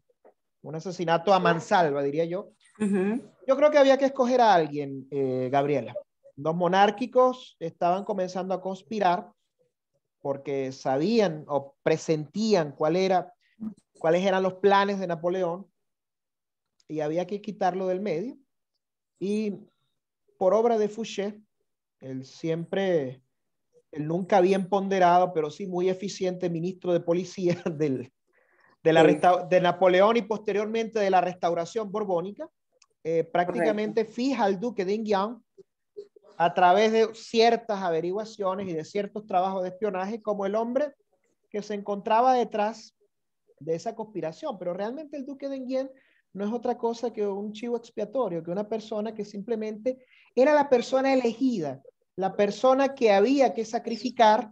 [SPEAKER 1] un asesinato a mansalva, diría yo. Yo creo que había que escoger a alguien, eh, Gabriela. Los monárquicos estaban comenzando a conspirar porque sabían o presentían cuál era, cuáles eran los planes de Napoleón y había que quitarlo del medio. Y por obra de Fouché, el siempre, el nunca bien ponderado, pero sí muy eficiente ministro de policía de, Napoleón y posteriormente de la restauración borbónica, eh, prácticamente fija al duque de Enghien a través de ciertas averiguaciones y de ciertos trabajos de espionaje como el hombre que se encontraba detrás de esa conspiración. Pero realmente el duque de Enghien no es otra cosa que un chivo expiatorio, que una persona que simplemente era la persona elegida, la persona que había que sacrificar.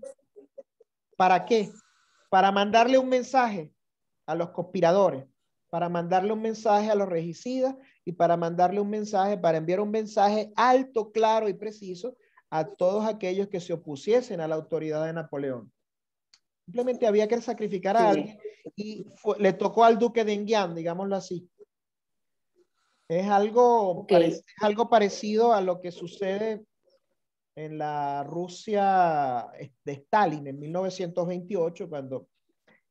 [SPEAKER 1] ¿Para qué? Para mandarle un mensaje a los conspiradores, para mandarle un mensaje a los regicidas y para mandarle un mensaje, para enviar un mensaje alto, claro y preciso a todos aquellos que se opusiesen a la autoridad de Napoleón. Simplemente había que sacrificar a alguien y le tocó al duque de Enguian, digámoslo así. Es algo, es algo parecido a lo que sucede en la Rusia eh, de Stalin en 1928, cuando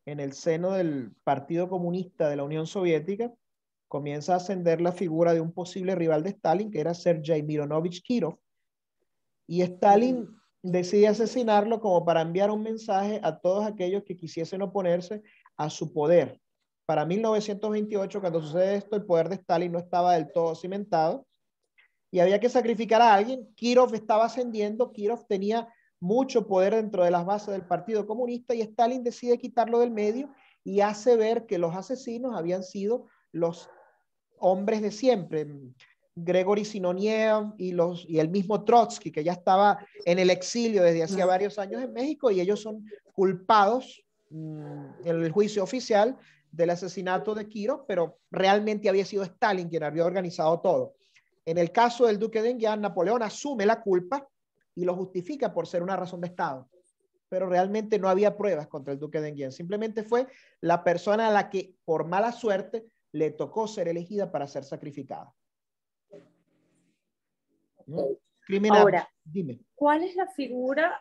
[SPEAKER 1] en el seno del Partido Comunista de la Unión Soviética comienza a ascender la figura de un posible rival de Stalin, que era Sergei Mironovich Kirov. Y Stalin mm. decide asesinarlo como para enviar un mensaje a todos aquellos que quisiesen oponerse a su poder. Para 1928, cuando sucede esto, el poder de Stalin no estaba del todo cimentado y había que sacrificar a alguien. Kirov estaba ascendiendo, Kirov tenía mucho poder dentro de las bases del Partido Comunista y Stalin decide quitarlo del medio y hace ver que los asesinos habían sido los hombres de siempre, Gregory Sinoniev y, los, y el mismo Trotsky, que ya estaba en el exilio desde hacía varios años en México y ellos son culpados mm, en el juicio oficial del asesinato de Kiro, pero realmente había sido Stalin quien había organizado todo. En el caso del duque de Enghien, Napoleón asume la culpa y lo justifica por ser una razón de Estado, pero realmente no había pruebas contra el duque de Enghien, simplemente fue la persona a la que por mala suerte le tocó ser elegida para ser sacrificada. Criminal. Ahora, dime.
[SPEAKER 2] ¿Cuál es la figura?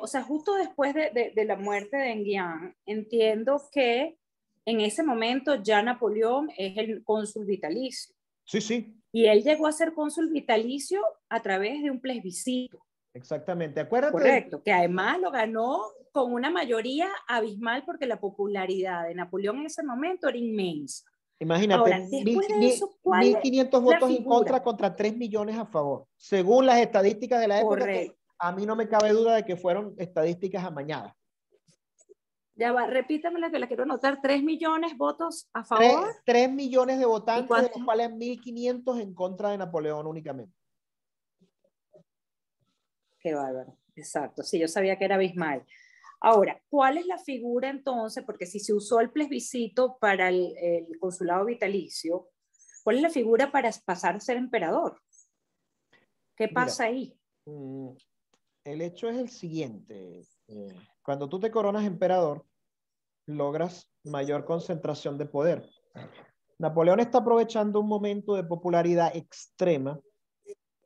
[SPEAKER 2] o sea, justo después de, la muerte de Enguian, entiendo que en ese momento ya Napoleón es el cónsul vitalicio. Sí, sí. Y él llegó a ser cónsul vitalicio a través de un plebiscito.
[SPEAKER 1] Exactamente, acuérdate. Correcto,
[SPEAKER 2] que además lo ganó con una mayoría abismal porque la popularidad de Napoleón en ese momento era inmensa.
[SPEAKER 1] Imagínate, 1.500 votos en contra contra 3 millones a favor, según las estadísticas de la época. a mí no me cabe duda de que fueron estadísticas amañadas.
[SPEAKER 2] Ya va, la que la quiero anotar. 3
[SPEAKER 1] millones de votos a favor. 3, millones de votantes, de los cuales 1.500 en contra de Napoleón únicamente.
[SPEAKER 2] Qué bárbaro. Exacto. Sí, yo sabía que era abismal. Ahora, ¿cuál es la figura entonces? Porque si se usó el plebiscito para el, consulado vitalicio, ¿cuál es la figura para pasar a ser emperador? ¿Qué pasa ahí?
[SPEAKER 1] Mm, el hecho es el siguiente, eh, cuando tú te coronas emperador, logras mayor concentración de poder. Napoleón está aprovechando un momento de popularidad extrema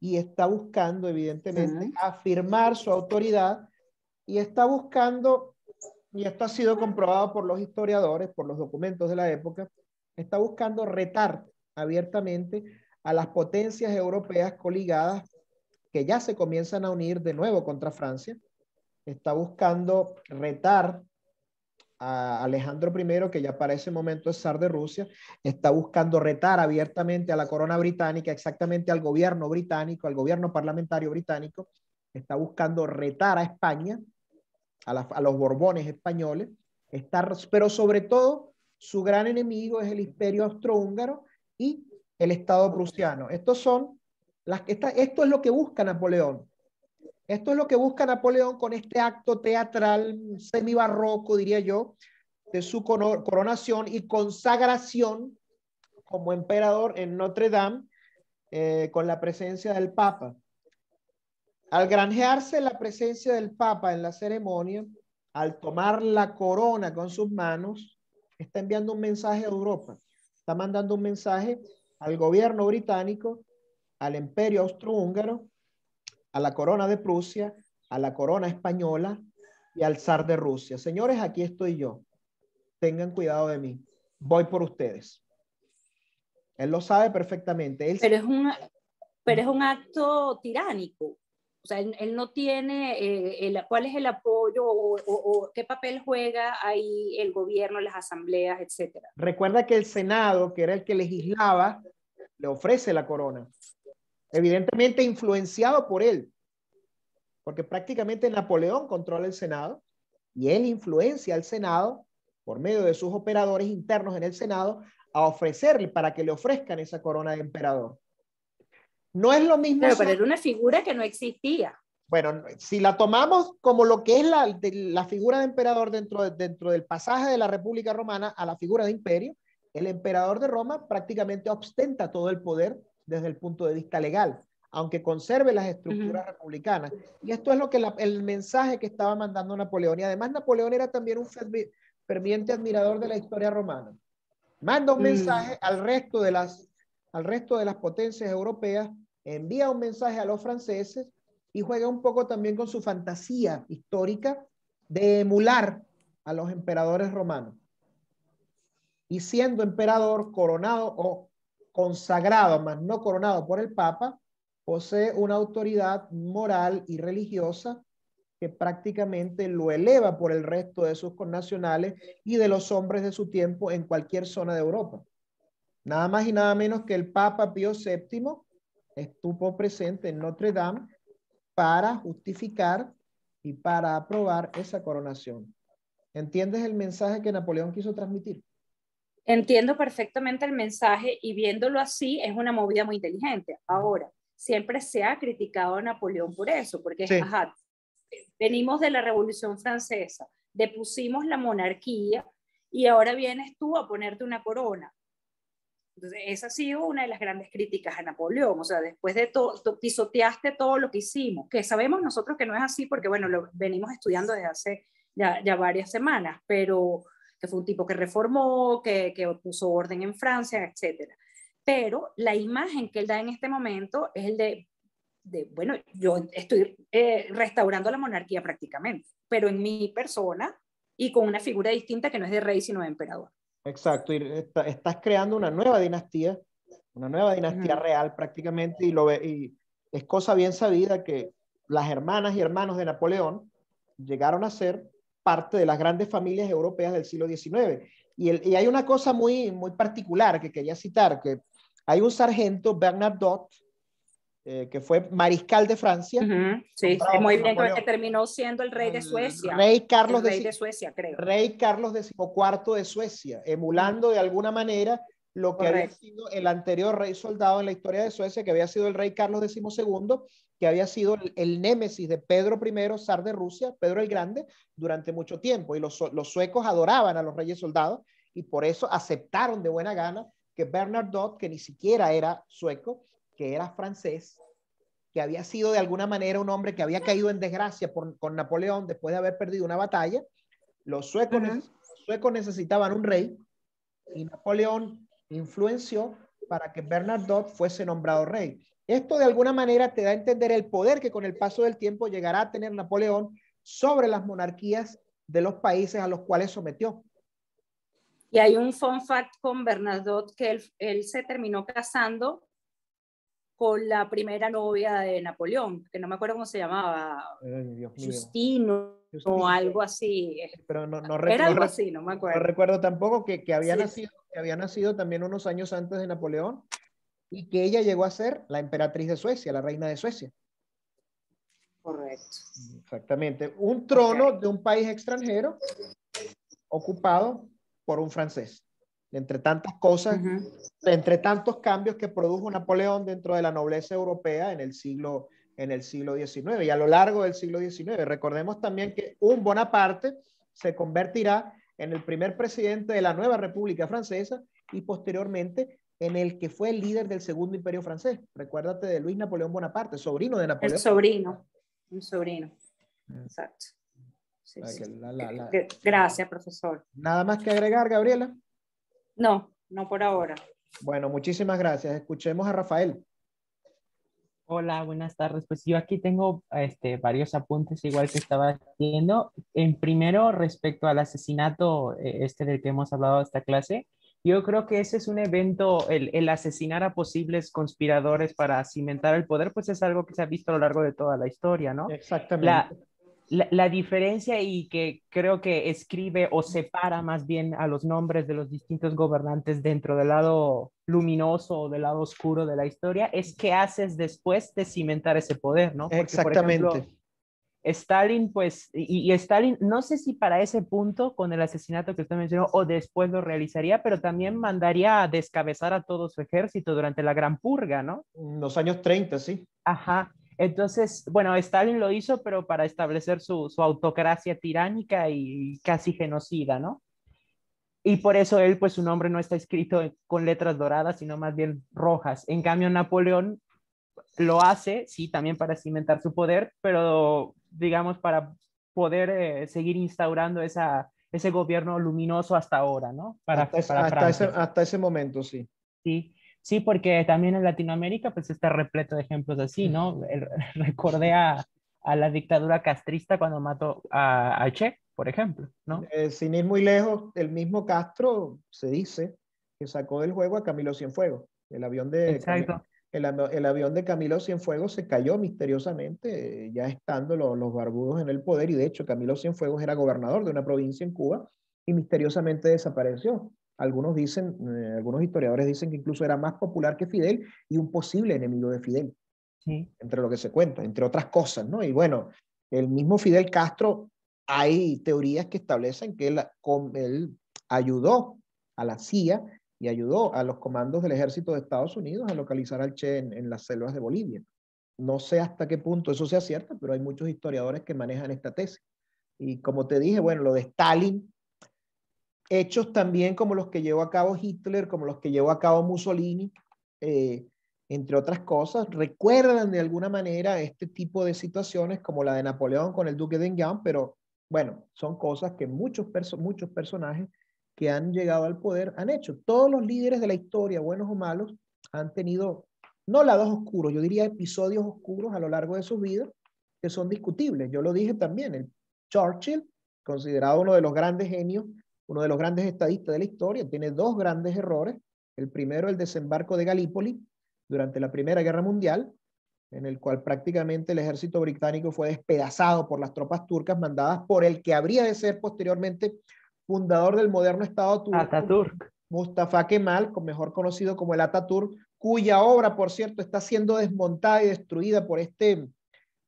[SPEAKER 1] y está buscando, evidentemente, afirmar su autoridad y está buscando, y esto ha sido comprobado por los historiadores, por los documentos de la época, está buscando retar abiertamente a las potencias europeas coligadas que ya se comienzan a unir de nuevo contra Francia está buscando retar a Alejandro I, que ya para ese momento es zar de Rusia, está buscando retar abiertamente a la corona británica, exactamente al gobierno británico, al gobierno parlamentario británico, está buscando retar a España, a, los Borbones españoles, está, pero sobre todo su gran enemigo es el imperio austrohúngaro y el Estado prusiano. Estos son las, esto es lo que busca Napoleón, esto es lo que busca Napoleón con este acto teatral semibarroco, diría yo, de su coronación y consagración como emperador en Notre Dame eh, con la presencia del Papa. Al granjearse la presencia del Papa en la ceremonia, al tomar la corona con sus manos, está enviando un mensaje a Europa. Está mandando un mensaje al gobierno británico, al imperio austrohúngaro, a la corona de Prusia, a la corona española y al zar de Rusia. Señores, aquí estoy yo. Tengan cuidado de mí. Voy por ustedes. Él lo sabe perfectamente. Él... Pero, es un,
[SPEAKER 2] pero es un acto tiránico. O sea, él, no tiene eh, el, cuál es el apoyo o, qué papel juega ahí el gobierno, las asambleas,
[SPEAKER 1] etcétera. Recuerda que el Senado, que era el que legislaba, le ofrece la corona evidentemente influenciado por él, porque prácticamente Napoleón controla el Senado y él influencia al Senado por medio de sus operadores internos en el Senado a ofrecerle para que le ofrezcan esa corona de emperador. No es lo mismo. Pero, era una figura que no existía. Bueno, si la tomamos como lo que es la, figura de emperador dentro, dentro del pasaje de la República Romana a la figura de imperio, el emperador de Roma prácticamente ostenta todo el poder desde el punto de vista legal, aunque conserve las estructuras republicanas. Y esto es lo que el mensaje que estaba mandando Napoleón. Y además Napoleón era también un ferviente admirador de la historia romana. Manda un mm. mensaje al resto de las al resto de las potencias europeas, envía un mensaje a los franceses y juega un poco también con su fantasía histórica de emular a los emperadores romanos. Y siendo emperador coronado o consagrado, mas no coronado por el Papa, posee una autoridad moral y religiosa que prácticamente lo eleva por el resto de sus connacionales y de los hombres de su tiempo en cualquier zona de Europa. Nada más y nada menos que el Papa Pío VII estuvo presente en Notre Dame para justificar y para aprobar esa coronación. ¿Entiendes el mensaje que Napoleón quiso transmitir?
[SPEAKER 2] Entiendo perfectamente el mensaje y viéndolo así es una movida muy inteligente. Ahora, siempre se ha criticado a Napoleón por eso, porque venimos de la Revolución Francesa, depusimos la monarquía y ahora vienes tú a ponerte una corona. Entonces, esa ha sido una de las grandes críticas a Napoleón. O sea, después de todo, pisoteaste todo lo que hicimos, que sabemos nosotros que no es así porque, bueno, lo venimos estudiando desde hace ya, ya varias semanas, pero que fue un tipo que reformó, que, que puso orden en Francia, etc. Pero la imagen que él da en este momento es el de, bueno, yo estoy eh, restaurando la monarquía prácticamente, pero en mi persona y con una figura distinta que no es de rey, sino de emperador.
[SPEAKER 1] Exacto, y estás creando una nueva dinastía, una nueva dinastía real prácticamente, y, lo y es cosa bien sabida que las hermanas y hermanos de Napoleón llegaron a ser parte de las grandes familias europeas del siglo XIX. Y, hay una cosa muy, muy particular que quería citar, que hay un sargento, Bernard Dot eh, que fue mariscal de Francia. muy bien, que
[SPEAKER 2] terminó siendo el rey de Suecia. Rey Carlos de, Suecia, creo.
[SPEAKER 1] Rey Carlos XIV de Suecia, emulando de alguna manera lo que había sido el anterior rey soldado en la historia de Suecia, que había sido el rey Carlos XII, que había sido el, némesis de Pedro I, zar de Rusia, Pedro el Grande, durante mucho tiempo. Y los, los suecos adoraban a los reyes soldados y por eso aceptaron de buena gana que Bernadotte, que ni siquiera era sueco, que era francés, que había sido de alguna manera un hombre que había caído en desgracia por, con Napoleón después de haber perdido una batalla, los suecos, los suecos necesitaban un rey y Napoleón influenció para que Bernardo fuese nombrado rey. Esto de alguna manera te da a entender el poder que con el paso del tiempo llegará a tener Napoleón sobre las monarquías de los países a los cuales sometió. Y hay
[SPEAKER 2] un fun fact con Bernardo que él, se terminó casando con la primera novia de Napoleón, que no me acuerdo cómo se llamaba,
[SPEAKER 1] Justino, Justino o algo así. Pero no, no, Era algo así, no me acuerdo. No recuerdo tampoco que, que había nacido que había nacido también unos años antes de Napoleón y que ella llegó a ser la emperatriz de Suecia, la reina de Suecia. Correcto. Exactamente. Un trono de un país extranjero ocupado por un francés. Entre tantas cosas, entre tantos cambios que produjo Napoleón dentro de la nobleza europea en el siglo en el siglo XIX y a lo largo del siglo XIX. Recordemos también que un Bonaparte se convertirá en el primer presidente de la nueva República Francesa y posteriormente en el que fue el líder del Segundo Imperio Francés. Recuérdate de Luis Napoleón Bonaparte, sobrino de Napoleón. El
[SPEAKER 2] sobrino, un sobrino. Exacto. Gracias, profesor.
[SPEAKER 1] ¿Nada más que agregar, Gabriela? No, no por ahora. Bueno, muchísimas gracias. Escuchemos a Rafael.
[SPEAKER 3] Hola, buenas tardes. Pues yo aquí tengo este, varios apuntes, igual que estaba haciendo. En primero, respecto al asesinato eh, este del que hemos hablado esta clase, yo creo que ese es un evento, el, el, asesinar a posibles conspiradores para cimentar el poder, pues es algo que se ha visto a lo largo de toda la historia, ¿no? Exactamente la, diferencia y que creo que escribe o separa más bien a los nombres de los distintos gobernantes dentro del lado luminoso o del lado oscuro de la historia es que haces después de cimentar ese poder, ¿no? Exactamente. Por Stalin, pues, y, y, Stalin, no sé si para ese punto, con el asesinato que usted mencionó, o después lo realizaría, pero también mandaría a descabezar a todo su ejército durante la Gran Purga, ¿no? En los años 30, sí. Ajá. Entonces, bueno, Stalin lo hizo, pero para establecer su, autocracia tiránica y casi genocida, ¿no? y por eso él, pues su nombre no está escrito con letras doradas, sino más bien rojas. En cambio, Napoleón lo hace, sí, también para cimentar su poder, pero digamos para poder eh, seguir instaurando esa, ese gobierno luminoso hasta ahora, ¿no? ese, hasta, ese, momento, sí. Sí, Sí, porque también en Latinoamérica pues está repleto de ejemplos así, ¿no? recordé a, la dictadura castrista cuando
[SPEAKER 1] mató a, Che, por ejemplo, ¿no? Eh, sin ir muy lejos, el mismo Castro se dice que sacó del juego a Camilo Cienfuegos, el avión de... El, avión de Camilo Cienfuegos se cayó misteriosamente, eh, ya estando los barbudos en el poder, y de hecho Camilo Cienfuegos era gobernador de una provincia en Cuba y misteriosamente desapareció. Algunos dicen, eh, algunos historiadores dicen que incluso era más popular que Fidel y un posible enemigo de Fidel, entre lo que se cuenta, entre otras cosas, ¿no? Y bueno, el mismo Fidel Castro, hay teorías que establecen que él, con, él ayudó a la CIA y ayudó a los comandos del ejército de Estados Unidos a localizar al Che en, en las selvas de Bolivia. No sé hasta qué punto eso sea cierto, pero hay muchos historiadores que manejan esta tesis. Y como te dije, bueno, lo de Stalin hechos también como los que llevó a cabo Hitler, como los que llevó a cabo Mussolini, eh, entre otras cosas, recuerdan de alguna manera este tipo de situaciones como la de Napoleón con el duque de Enghien, pero bueno, son cosas que muchos, muchos personajes que han llegado al poder han hecho. Todos los líderes de la historia, buenos o malos, han tenido, no lados oscuros, yo diría episodios oscuros a lo largo de sus vidas que son discutibles. Yo lo dije también, el Churchill, considerado uno de los grandes genios uno de los grandes estadistas de la historia, tiene dos grandes errores. El primero, el desembarco de Galípoli durante la Primera Guerra Mundial, en el cual prácticamente el ejército británico fue despedazado por las tropas turcas mandadas por el que habría de ser posteriormente fundador del moderno Estado turco, Mustafa Kemal, mejor conocido como el Ataturk, cuya obra, por cierto, está siendo desmontada y destruida por este,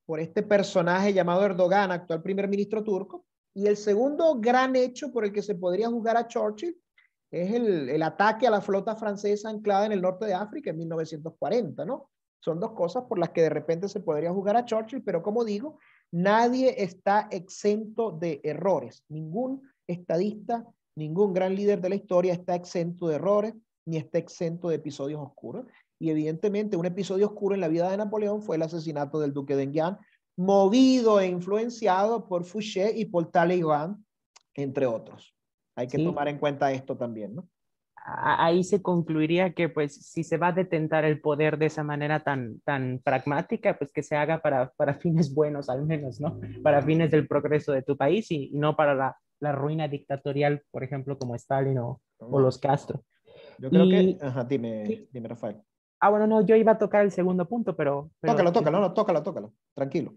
[SPEAKER 1] por este personaje llamado Erdogan, actual primer ministro turco, y el segundo gran hecho por el que se podría juzgar a Churchill es el, ataque a la flota francesa anclada en el norte de África en 1940, ¿no? Son dos cosas por las que de repente se podría juzgar a Churchill, pero como digo, nadie está exento de errores. Ningún estadista, ningún gran líder de la historia está exento de errores ni está exento de episodios oscuros. Y evidentemente un episodio oscuro en la vida de Napoleón fue el asesinato del duque de Enghien movido e influenciado por Fouché y por Talibán, entre otros. Hay que tomar en cuenta esto también, ¿no?
[SPEAKER 3] Ahí se concluiría que, pues, si se va a detentar el poder de esa manera tan, tan pragmática, pues que se haga para, para fines buenos al menos, ¿no? Para fines del progreso de tu país y, no para la, la, ruina dictatorial, por ejemplo, como Stalin o, o
[SPEAKER 1] los Castro. Yo creo que... Ajá, dime, dime, Rafael.
[SPEAKER 3] Ah, bueno, no, yo iba a tocar el segundo punto, pero... pero tócalo, tócalo, no, tócalo, tócalo, tranquilo.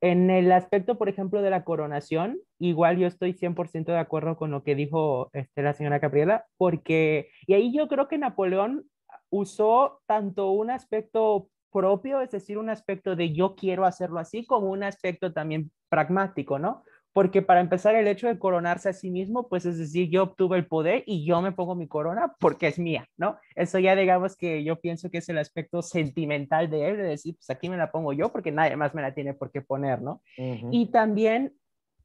[SPEAKER 3] En el aspecto, por ejemplo, de la coronación, igual yo estoy 100% de acuerdo con lo que dijo este, la señora Capriela, porque, y ahí yo creo que Napoleón usó tanto un aspecto propio, es decir, un aspecto de yo quiero hacerlo así, como un aspecto también pragmático, ¿no? porque para empezar el hecho de coronarse a sí mismo, pues es decir, yo obtuve el poder y yo me pongo mi corona porque es mía, ¿no? Eso ya digamos que yo pienso que es el aspecto sentimental de él, de decir, pues aquí me la pongo yo porque nadie más me la tiene por qué poner, ¿no? Y también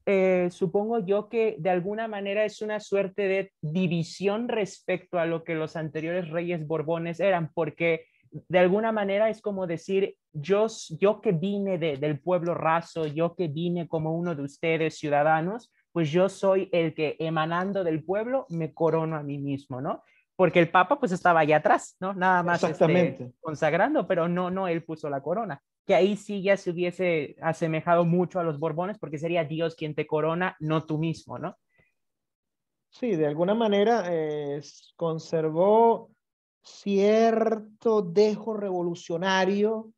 [SPEAKER 3] eh, supongo yo que de alguna manera es una suerte de división respecto a lo que los anteriores reyes borbones eran, porque de alguna manera es como decir, yo, yo que vine del pueblo raso, yo que vine como uno de ustedes, ciudadanos, pues yo soy el que emanando del pueblo me corono a mí mismo, ¿no? Porque el Papa pues estaba allá atrás, ¿no? Nada más este, Exactamente. consagrando, pero no, no, él puso la corona. Que ahí sí ya se hubiese asemejado mucho a los Borbones porque sería Dios quien te corona, no tú mismo, ¿no?
[SPEAKER 1] Sí, de alguna manera eh, conservó cierto dejo revolucionario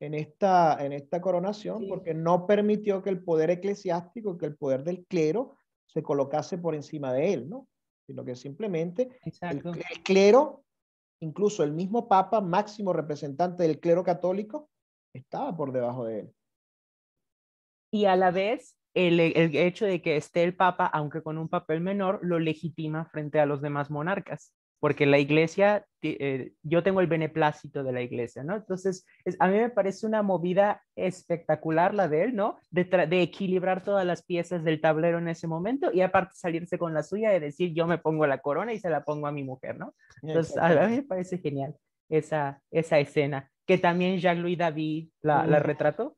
[SPEAKER 1] en esta, en esta coronación, porque no permitió que el poder eclesiástico, que el poder del clero, se colocase por encima de él, ¿no? Sino que simplemente el, clero, incluso el mismo Papa, máximo representante del clero católico, estaba por debajo de él.
[SPEAKER 3] Y a la vez, el hecho de que esté el Papa, aunque con un papel menor, lo legitima frente a los demás monarcas porque la iglesia, eh, yo tengo el beneplácito de la iglesia, ¿no? Entonces, a mí me parece una movida espectacular la de él, ¿no? De, equilibrar todas las piezas del tablero en ese momento y aparte salirse con la suya de decir, yo me pongo la corona y se la pongo a mi mujer, ¿no? Entonces, a mí me parece genial esa, esa escena, que también Jean-Louis David la, retrató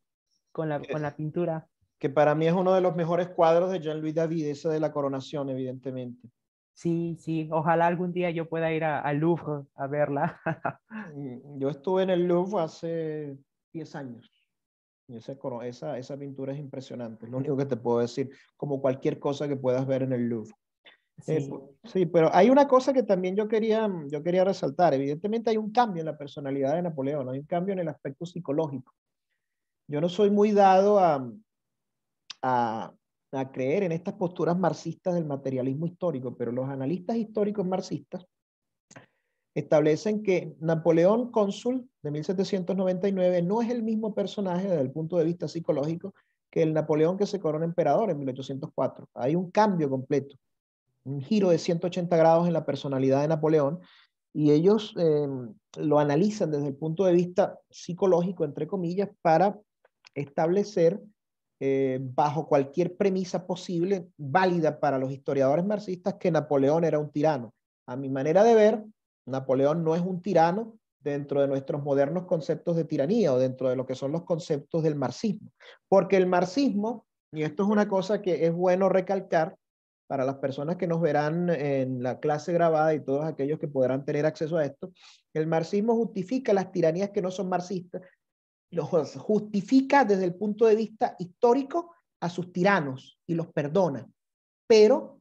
[SPEAKER 3] con la, con la pintura.
[SPEAKER 1] Que para mí es uno de los mejores cuadros de Jean-Louis David, ese de la coronación, evidentemente. Sí, sí, ojalá algún día yo pueda ir al Louvre a verla. Mm, yo estuve en el Louvre hace 10 años. Y ese, esa, esa pintura es impresionante, lo único que te puedo decir, como cualquier cosa que puedas ver en el Louvre. Eh, sí. pero hay una cosa que también yo quería, yo quería resaltar. Evidentemente hay un cambio en la personalidad de Napoleón, hay un cambio en el aspecto psicológico. Yo no soy muy dado a, a, a creer en estas posturas marxistas del materialismo histórico, pero los analistas históricos marxistas establecen que Napoleón cónsul de 1799 no es el mismo personaje desde el punto de vista psicológico que el Napoleón que se corona emperador en 1804. Hay un cambio completo, un giro de 180 grados en la personalidad de Napoleón y ellos em, lo analizan desde el punto de vista psicológico, entre comillas, para establecer eh, bajo cualquier premisa posible, válida para los historiadores marxistas, que Napoleón era un tirano. A mi manera de ver, Napoleón no es un tirano dentro de nuestros modernos conceptos de tiranía o dentro de lo que son los conceptos del marxismo. Porque el marxismo, y esto es una cosa que es bueno recalcar para las personas que nos verán en la clase grabada y todos aquellos que podrán tener acceso a esto, el marxismo justifica las tiranías que no son marxistas los justifica desde el punto de vista histórico a sus tiranos y los perdona, pero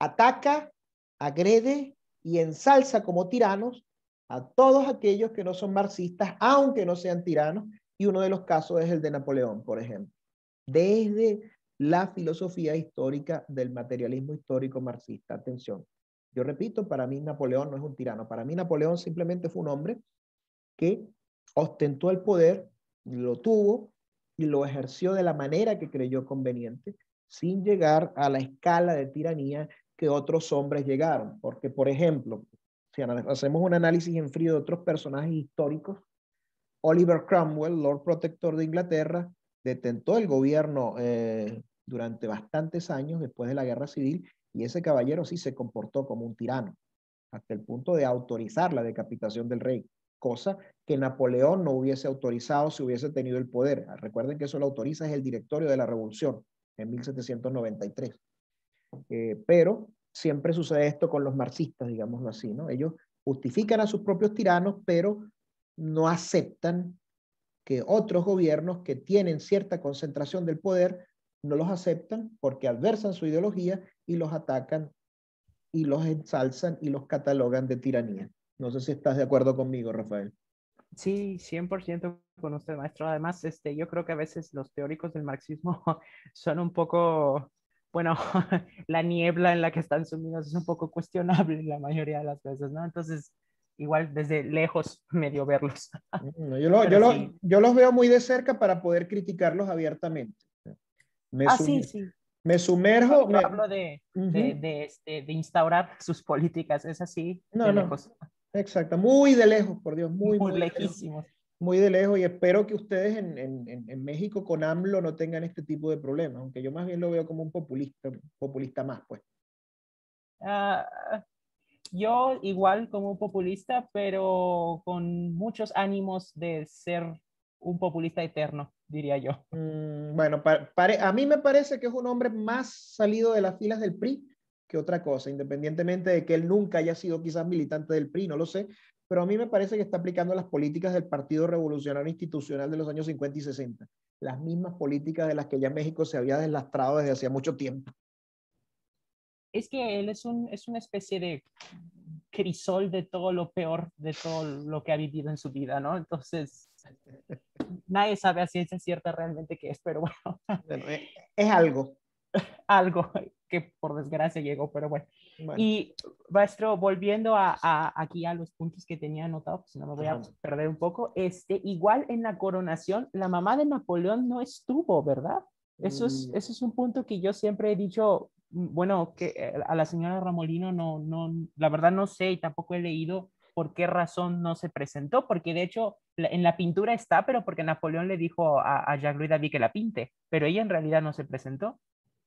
[SPEAKER 1] ataca, agrede y ensalza como tiranos a todos aquellos que no son marxistas, aunque no sean tiranos, y uno de los casos es el de Napoleón, por ejemplo, desde la filosofía histórica del materialismo histórico marxista. Atención, yo repito, para mí Napoleón no es un tirano, para mí Napoleón simplemente fue un hombre que ostentó el poder, lo tuvo y lo ejerció de la manera que creyó conveniente, sin llegar a la escala de tiranía que otros hombres llegaron. Porque, por ejemplo, si hacemos un análisis en frío de otros personajes históricos, Oliver Cromwell, Lord Protector de Inglaterra, detentó el gobierno eh, durante bastantes años después de la guerra civil y ese caballero sí se comportó como un tirano, hasta el punto de autorizar la decapitación del rey cosa que Napoleón no hubiese autorizado si hubiese tenido el poder. Ah, recuerden que eso lo autoriza es el directorio de la revolución en 1793. Eh, pero siempre sucede esto con los marxistas, digámoslo así, ¿no? Ellos justifican a sus propios tiranos, pero no aceptan que otros gobiernos que tienen cierta concentración del poder no los aceptan porque adversan su ideología y los atacan y los ensalzan y los catalogan de tiranía. No sé si estás de acuerdo conmigo, Rafael. Sí, 100%
[SPEAKER 3] con usted, maestro. Además, este, yo creo que a veces los teóricos del marxismo son un poco, bueno, la niebla en la que están sumidos es un poco cuestionable la mayoría de las veces, ¿no? Entonces, igual desde lejos medio verlos. Mm, yo,
[SPEAKER 1] yo, los veo muy de cerca para poder criticarlos abiertamente. Me ah, sí, sí. Me sumerjo. hablo
[SPEAKER 3] De, de, este, de, instaurar sus políticas, es
[SPEAKER 1] así. No, no. Exacto, muy de lejos, por Dios, muy, muy, lejísimos. muy de lejos y espero que ustedes en, México con AMLO no tengan este tipo de problemas, aunque yo más bien lo veo como un populista, populista más, pues.
[SPEAKER 3] Ah, yo igual como un populista, pero con muchos ánimos de ser un populista eterno, diría yo.
[SPEAKER 1] Mm, bueno, a mí me parece que es un hombre más salido de las filas del PRI que otra cosa, independientemente de que él nunca haya sido quizás militante del PRI, no lo sé, pero a mí me parece que está aplicando las políticas del Partido Revolucionario Institucional de los años 50 y 60, las mismas políticas de las que ya México se había deslastrado desde hacía mucho tiempo.
[SPEAKER 3] Es que él es, un, es una especie de crisol de todo lo peor, de todo lo que ha vivido en su vida, ¿no? Entonces, nadie sabe a es cierta realmente qué es, pero bueno. Eh,
[SPEAKER 1] es algo.
[SPEAKER 3] algo que por desgracia llegó, pero bueno. Y maestro, volviendo a, aquí a los puntos que tenía anotado, pues, si no me voy a perder un poco, este, igual en la coronación, la mamá de Napoleón no estuvo, ¿verdad? Eso es, mm. eso es un punto que yo siempre he dicho, mm, bueno, que eh, a la señora Ramolino no, no, la verdad no sé y tampoco he leído por qué razón no se presentó, porque de hecho en la pintura está, pero porque Napoleón le dijo a, a Jacques-Louis David que la pinte, pero ella en realidad no se presentó.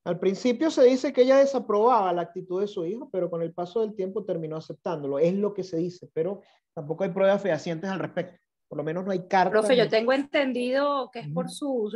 [SPEAKER 1] Al principio se dice que ella desaprobaba la actitud de su hijo, pero con el paso del tiempo terminó aceptándolo. Es lo que se dice, pero tampoco hay pruebas fehacientes al respecto. Por lo menos no hay cartas. Profe, yo
[SPEAKER 2] tengo entendido que es por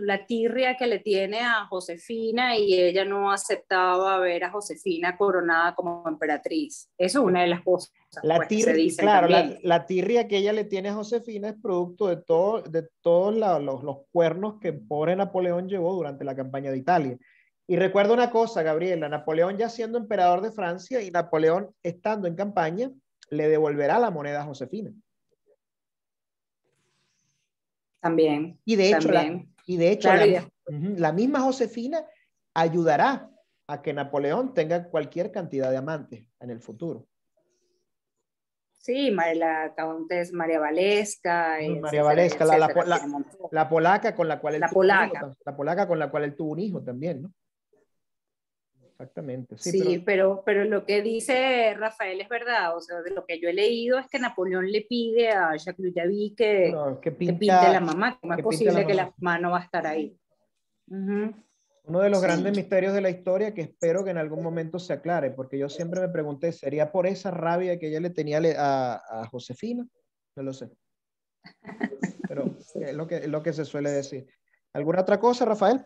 [SPEAKER 2] la tirria que le tiene a Josefina y ella no aceptaba ver a Josefina coronada como emperatriz.
[SPEAKER 1] Eso es una de las cosas. Pues, la tirria, que claro, la, tirria que ella le tiene a Josefina es producto de, todo, de todos los, los cuernos que pobre Napoleón llevó durante la campaña de Italia. Y recuerdo una cosa, Gabriela, Napoleón ya siendo emperador de Francia y Napoleón estando en campaña, le devolverá la moneda a Josefina. También. Y de hecho, La, y de hecho la, misma Josefina ayudará a que Napoleón tenga cualquier cantidad de amantes en el futuro.
[SPEAKER 2] Sí, la María Valesca. María Valesca, la,
[SPEAKER 1] polaca con la cual él la polaca con la cual él tuvo un hijo también, ¿no? exactamente. Sí,
[SPEAKER 2] pero... pero... lo que dice Rafael es verdad. O sea, de lo que yo he leído es que Napoleón le pide a Jacques Louis que,
[SPEAKER 1] que, pinte la mamá. ¿Cómo es posible que la
[SPEAKER 2] mamá no va a estar ahí?
[SPEAKER 1] Uno de los grandes misterios de la historia que espero que en algún momento se aclare, porque yo siempre me pregunté, ¿sería por esa rabia que ella le tenía a, a Josefina? No lo sé. Pero es lo que, lo que se suele decir. ¿Alguna otra cosa, Rafael?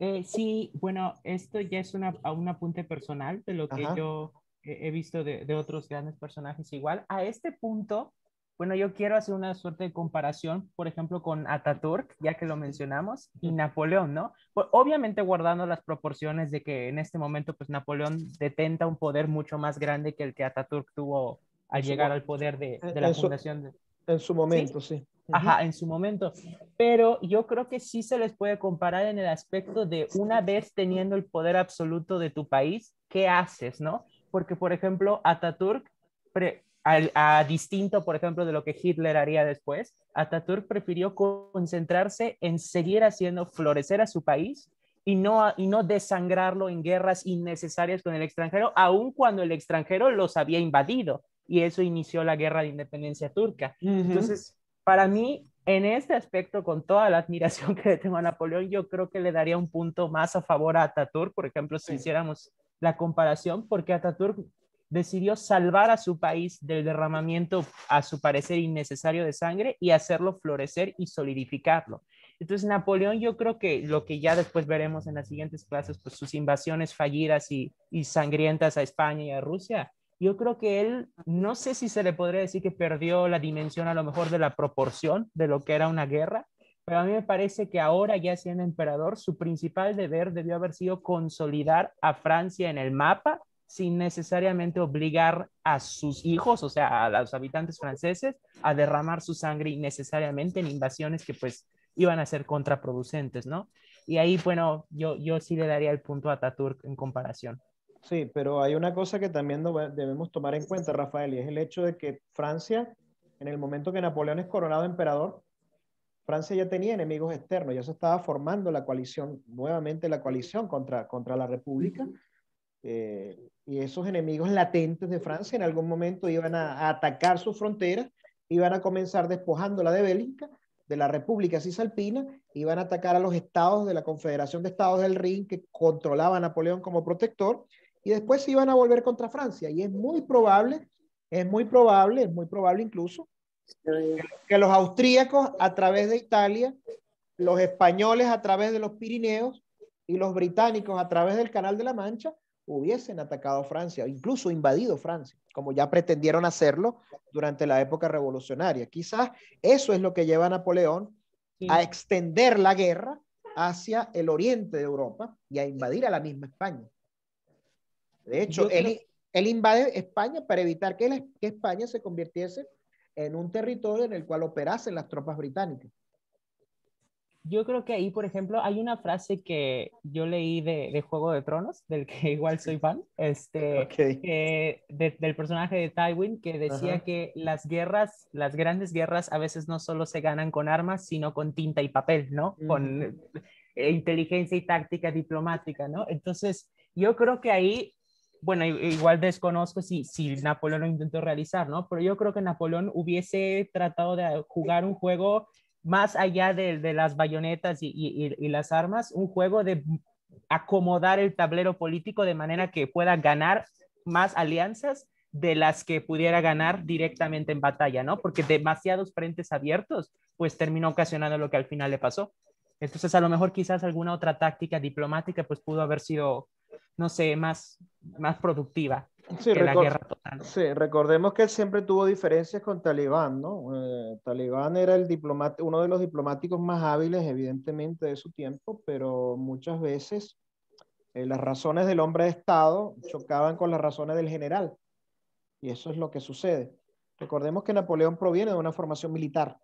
[SPEAKER 1] Eh, sí, bueno,
[SPEAKER 3] esto ya es una, un apunte personal de lo que yo he visto de, otros grandes personajes igual. A este punto, bueno, yo quiero hacer una suerte de comparación, por ejemplo, con Ataturk, ya que lo mencionamos, y Napoleón, ¿no? obviamente guardando las proporciones de que en este momento, pues Napoleón detenta un poder mucho más grande que el que Ataturk tuvo
[SPEAKER 1] al llegar al poder
[SPEAKER 3] de, eh, de la fundación.
[SPEAKER 1] En su momento, sí.
[SPEAKER 3] Ajá, en su momento. Pero yo creo que sí se les puede comparar en el aspecto de una vez teniendo el poder absoluto de tu país, ¿qué haces, no? Porque, por ejemplo, Ataturk, a distinto, por ejemplo, de lo que Hitler haría después, Ataturk prefirió concentrarse en seguir haciendo florecer a su país y no, y no desangrarlo en guerras innecesarias con el extranjero, aun cuando el extranjero los había invadido y eso inició la guerra de independencia turca. Entonces, para mí, en este aspecto, con toda la admiración que le tengo a Napoleón, yo creo que le daría un punto más a favor a Ataturk, por ejemplo, si hiciéramos la comparación, porque Ataturk decidió salvar a su país del derramamiento, a su parecer, innecesario de sangre y hacerlo florecer y solidificarlo. Entonces, Napoleón, yo creo que lo que ya después veremos en las siguientes clases, pues sus invasiones fallidas y, y sangrientas a España y a Rusia, yo creo que él, no sé si se le podría decir que perdió la dimensión a lo mejor de la proporción de lo que era una guerra, pero a mí me parece que ahora ya siendo emperador, su principal deber debió haber sido consolidar a Francia en el mapa sin necesariamente obligar a sus hijos, o sea, a los habitantes franceses, a derramar su sangre innecesariamente en invasiones que pues iban a ser contraproducentes, ¿no? Y ahí, bueno, yo, yo sí le daría el
[SPEAKER 1] punto a Taturk en comparación. Sí, pero hay una cosa que también debemos tomar en cuenta, Rafael, y es el hecho de que Francia, en el momento que Napoleón es coronado emperador, Francia ya tenía enemigos externos, ya se estaba formando la coalición, nuevamente la coalición contra, contra la República, eh, y esos enemigos latentes de Francia en algún momento iban a, atacar sus fronteras, iban a comenzar despojándola de Bélgica, de la República Cisalpina, iban a atacar a los estados de la Confederación de Estados del Rin que controlaba Napoleón como protector, y después se iban a volver contra Francia. Y es muy probable, es muy probable, es muy probable incluso, que los austríacos a través de Italia, los españoles a través de los Pirineos y los británicos a través del Canal de la Mancha hubiesen atacado Francia Francia, incluso invadido Francia, como ya pretendieron hacerlo durante la época revolucionaria. Quizás eso es lo que lleva a Napoleón a extender la guerra hacia el oriente de Europa y a invadir a la misma España. De hecho, él, invade España para evitar que, España se convirtiese en un territorio en el cual operasen las tropas británicas.
[SPEAKER 3] Yo creo que ahí, por ejemplo, hay una frase que yo leí de, Juego de Tronos, del que igual soy fan, este, del personaje de Tywin, que decía que las guerras, las grandes guerras, a veces no solo se ganan con armas, sino con tinta y papel, ¿no? Con eh, inteligencia y táctica diplomática, ¿no? Entonces, yo creo que ahí bueno, igual desconozco si, si Napoleón lo intentó realizar, ¿no? Pero yo creo que Napoleón hubiese tratado de jugar un juego más allá de, las bayonetas y, y, las armas, un juego de acomodar el tablero político de manera que pueda ganar más alianzas de las que pudiera ganar directamente en batalla, ¿no? Porque demasiados frentes abiertos, pues terminó ocasionando lo que al final le pasó. Entonces, a lo mejor quizás alguna otra táctica diplomática, pues pudo haber sido no sé, más, más productiva. que la guerra
[SPEAKER 1] total. sí, recordemos que él siempre tuvo diferencias con Talibán, ¿no? Eh, Talibán era el uno de los diplomáticos más hábiles, evidentemente, de su tiempo, pero muchas veces eh, las razones del hombre de Estado chocaban con las razones del general. Y eso es lo que sucede. Recordemos que Napoleón proviene de una formación militar,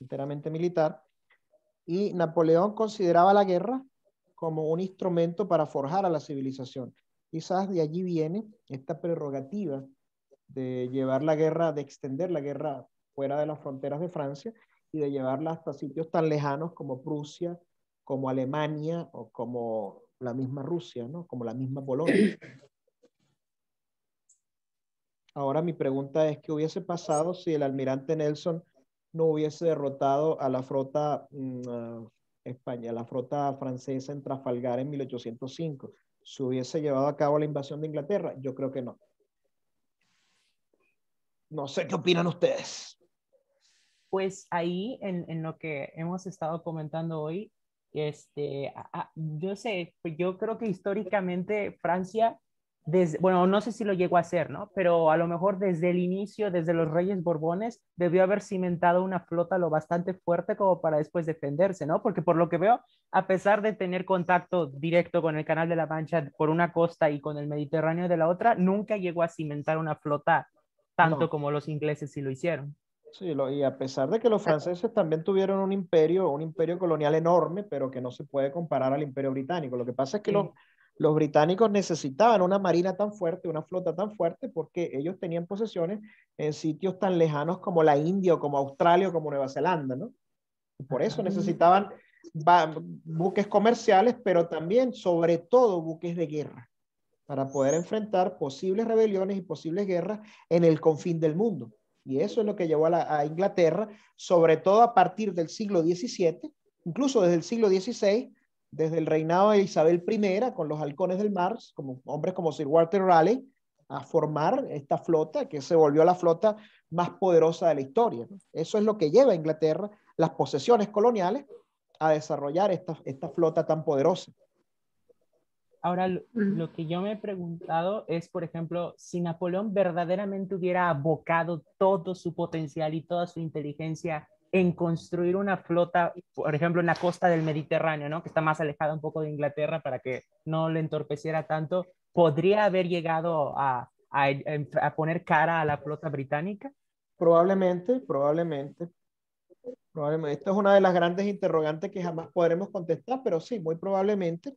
[SPEAKER 1] enteramente militar, y Napoleón consideraba la guerra como un instrumento para forjar a la civilización. Quizás de allí viene esta prerrogativa de llevar la guerra, de extender la guerra fuera de las fronteras de Francia y de llevarla hasta sitios tan lejanos como Prusia, como Alemania o como la misma Rusia, ¿no? como la misma Polonia. Ahora mi pregunta es, ¿qué hubiese pasado si el almirante Nelson no hubiese derrotado a la flota mm, España, la flota francesa en Trafalgar en 1805, ¿se hubiese llevado a cabo la invasión de Inglaterra? Yo creo que no. No sé qué opinan ustedes.
[SPEAKER 3] Pues ahí, en, lo que hemos estado comentando hoy, este, yo sé, yo creo que históricamente Francia bueno, no sé si lo llegó a hacer, ¿no? Pero a lo mejor desde el inicio, desde los reyes borbones, debió haber cimentado una flota lo bastante fuerte como para después defenderse, ¿no? Porque por lo que veo, a pesar de tener contacto directo con el Canal de la Mancha por una costa y con el Mediterráneo de la otra, nunca llegó a cimentar una flota
[SPEAKER 1] tanto como los ingleses sí lo hicieron. Sí, y a pesar de que los franceses también tuvieron un imperio, un imperio colonial enorme, pero que no se puede comparar al imperio británico. Lo que pasa es que los los británicos necesitaban una marina tan fuerte, una flota tan fuerte, porque ellos tenían posesiones en sitios tan lejanos como la India, como Australia, como Nueva Zelanda, ¿no? Por eso necesitaban buques comerciales, pero también, sobre todo, buques de guerra, para poder enfrentar posibles rebeliones y posibles guerras en el confín del mundo. Y eso es lo que llevó a, Inglaterra, sobre todo a partir del siglo XVII, incluso desde el siglo XVI, desde el reinado de Isabel I con los halcones del mar, como hombres como Sir Walter Raleigh, a formar esta flota que se volvió la flota más poderosa de la historia. Eso es lo que lleva a Inglaterra, las posesiones coloniales, a desarrollar esta, esta flota tan poderosa.
[SPEAKER 3] Ahora, lo, que yo me he preguntado es, por ejemplo, si Napoleón verdaderamente hubiera abocado todo su potencial y toda su inteligencia en construir una flota, por ejemplo, en la costa del Mediterráneo, ¿no? que está más alejada un poco de Inglaterra para que no le entorpeciera tanto, ¿podría haber llegado a, poner cara a la
[SPEAKER 1] flota británica? Probablemente, probablemente. Probablemente. Esta es una de las grandes interrogantes que jamás podremos contestar, pero sí, muy probablemente,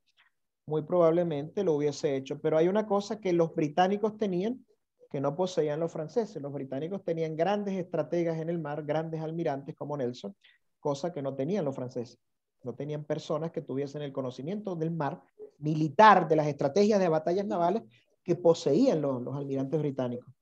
[SPEAKER 1] muy probablemente lo hubiese hecho. Pero hay una cosa que los británicos tenían no poseían los franceses. Los británicos tenían grandes estrategas en el mar, grandes almirantes como Nelson, cosa que no tenían los franceses. No tenían personas que tuviesen el conocimiento del mar militar, de las estrategias de batallas navales que poseían los, almirantes británicos.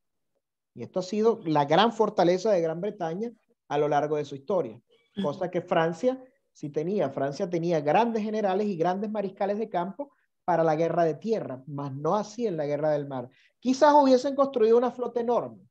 [SPEAKER 1] Y esto ha sido la gran fortaleza de Gran Bretaña a lo largo de su historia, cosa que Francia sí tenía. Francia tenía grandes generales y grandes mariscales de campo para la guerra de tierra, mas no así en la guerra del mar. Quizás hubiesen construido una flota enorme,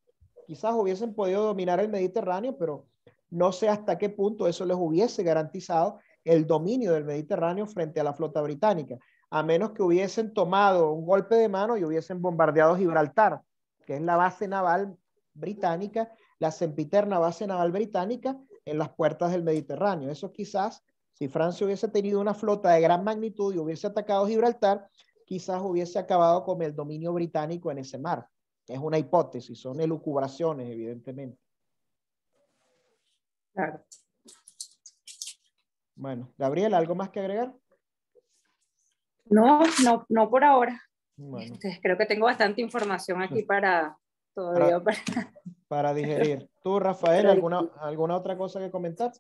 [SPEAKER 1] quizás hubiesen podido dominar el Mediterráneo, pero no sé hasta qué punto eso les hubiese garantizado el dominio del Mediterráneo frente a la flota británica, a menos que hubiesen tomado un golpe de mano y hubiesen bombardeado Gibraltar, que es la base naval británica, la sempiterna base naval británica en las puertas del Mediterráneo. Eso quizás si Francia hubiese tenido una flota de gran magnitud y hubiese atacado Gibraltar, quizás hubiese acabado con el dominio británico en ese mar. Es una hipótesis, son elucubraciones, evidentemente. Claro. Bueno, Gabriel, ¿algo más que agregar? No, no, no por ahora.
[SPEAKER 2] Este, creo que tengo bastante información aquí para todavía
[SPEAKER 1] digerir. ¿Tú, Rafael, alguna, alguna otra cosa que comentar?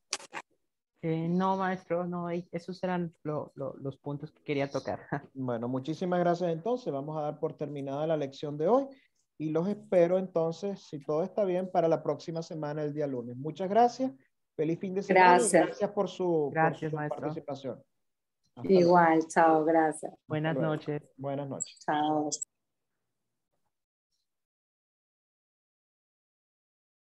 [SPEAKER 1] Eh, no, maestro, no, esos eran los puntos que quería tocar. Bueno, muchísimas gracias entonces. Vamos a dar por terminada la lección de hoy y los espero entonces, si todo está bien, para la próxima semana, el día lunes. Muchas gracias. Feliz fin de semana. Gracias. gracias por su, participación. Igual,
[SPEAKER 2] chao, gracias. Buenas
[SPEAKER 1] noches. Buenas noches.
[SPEAKER 2] Chao.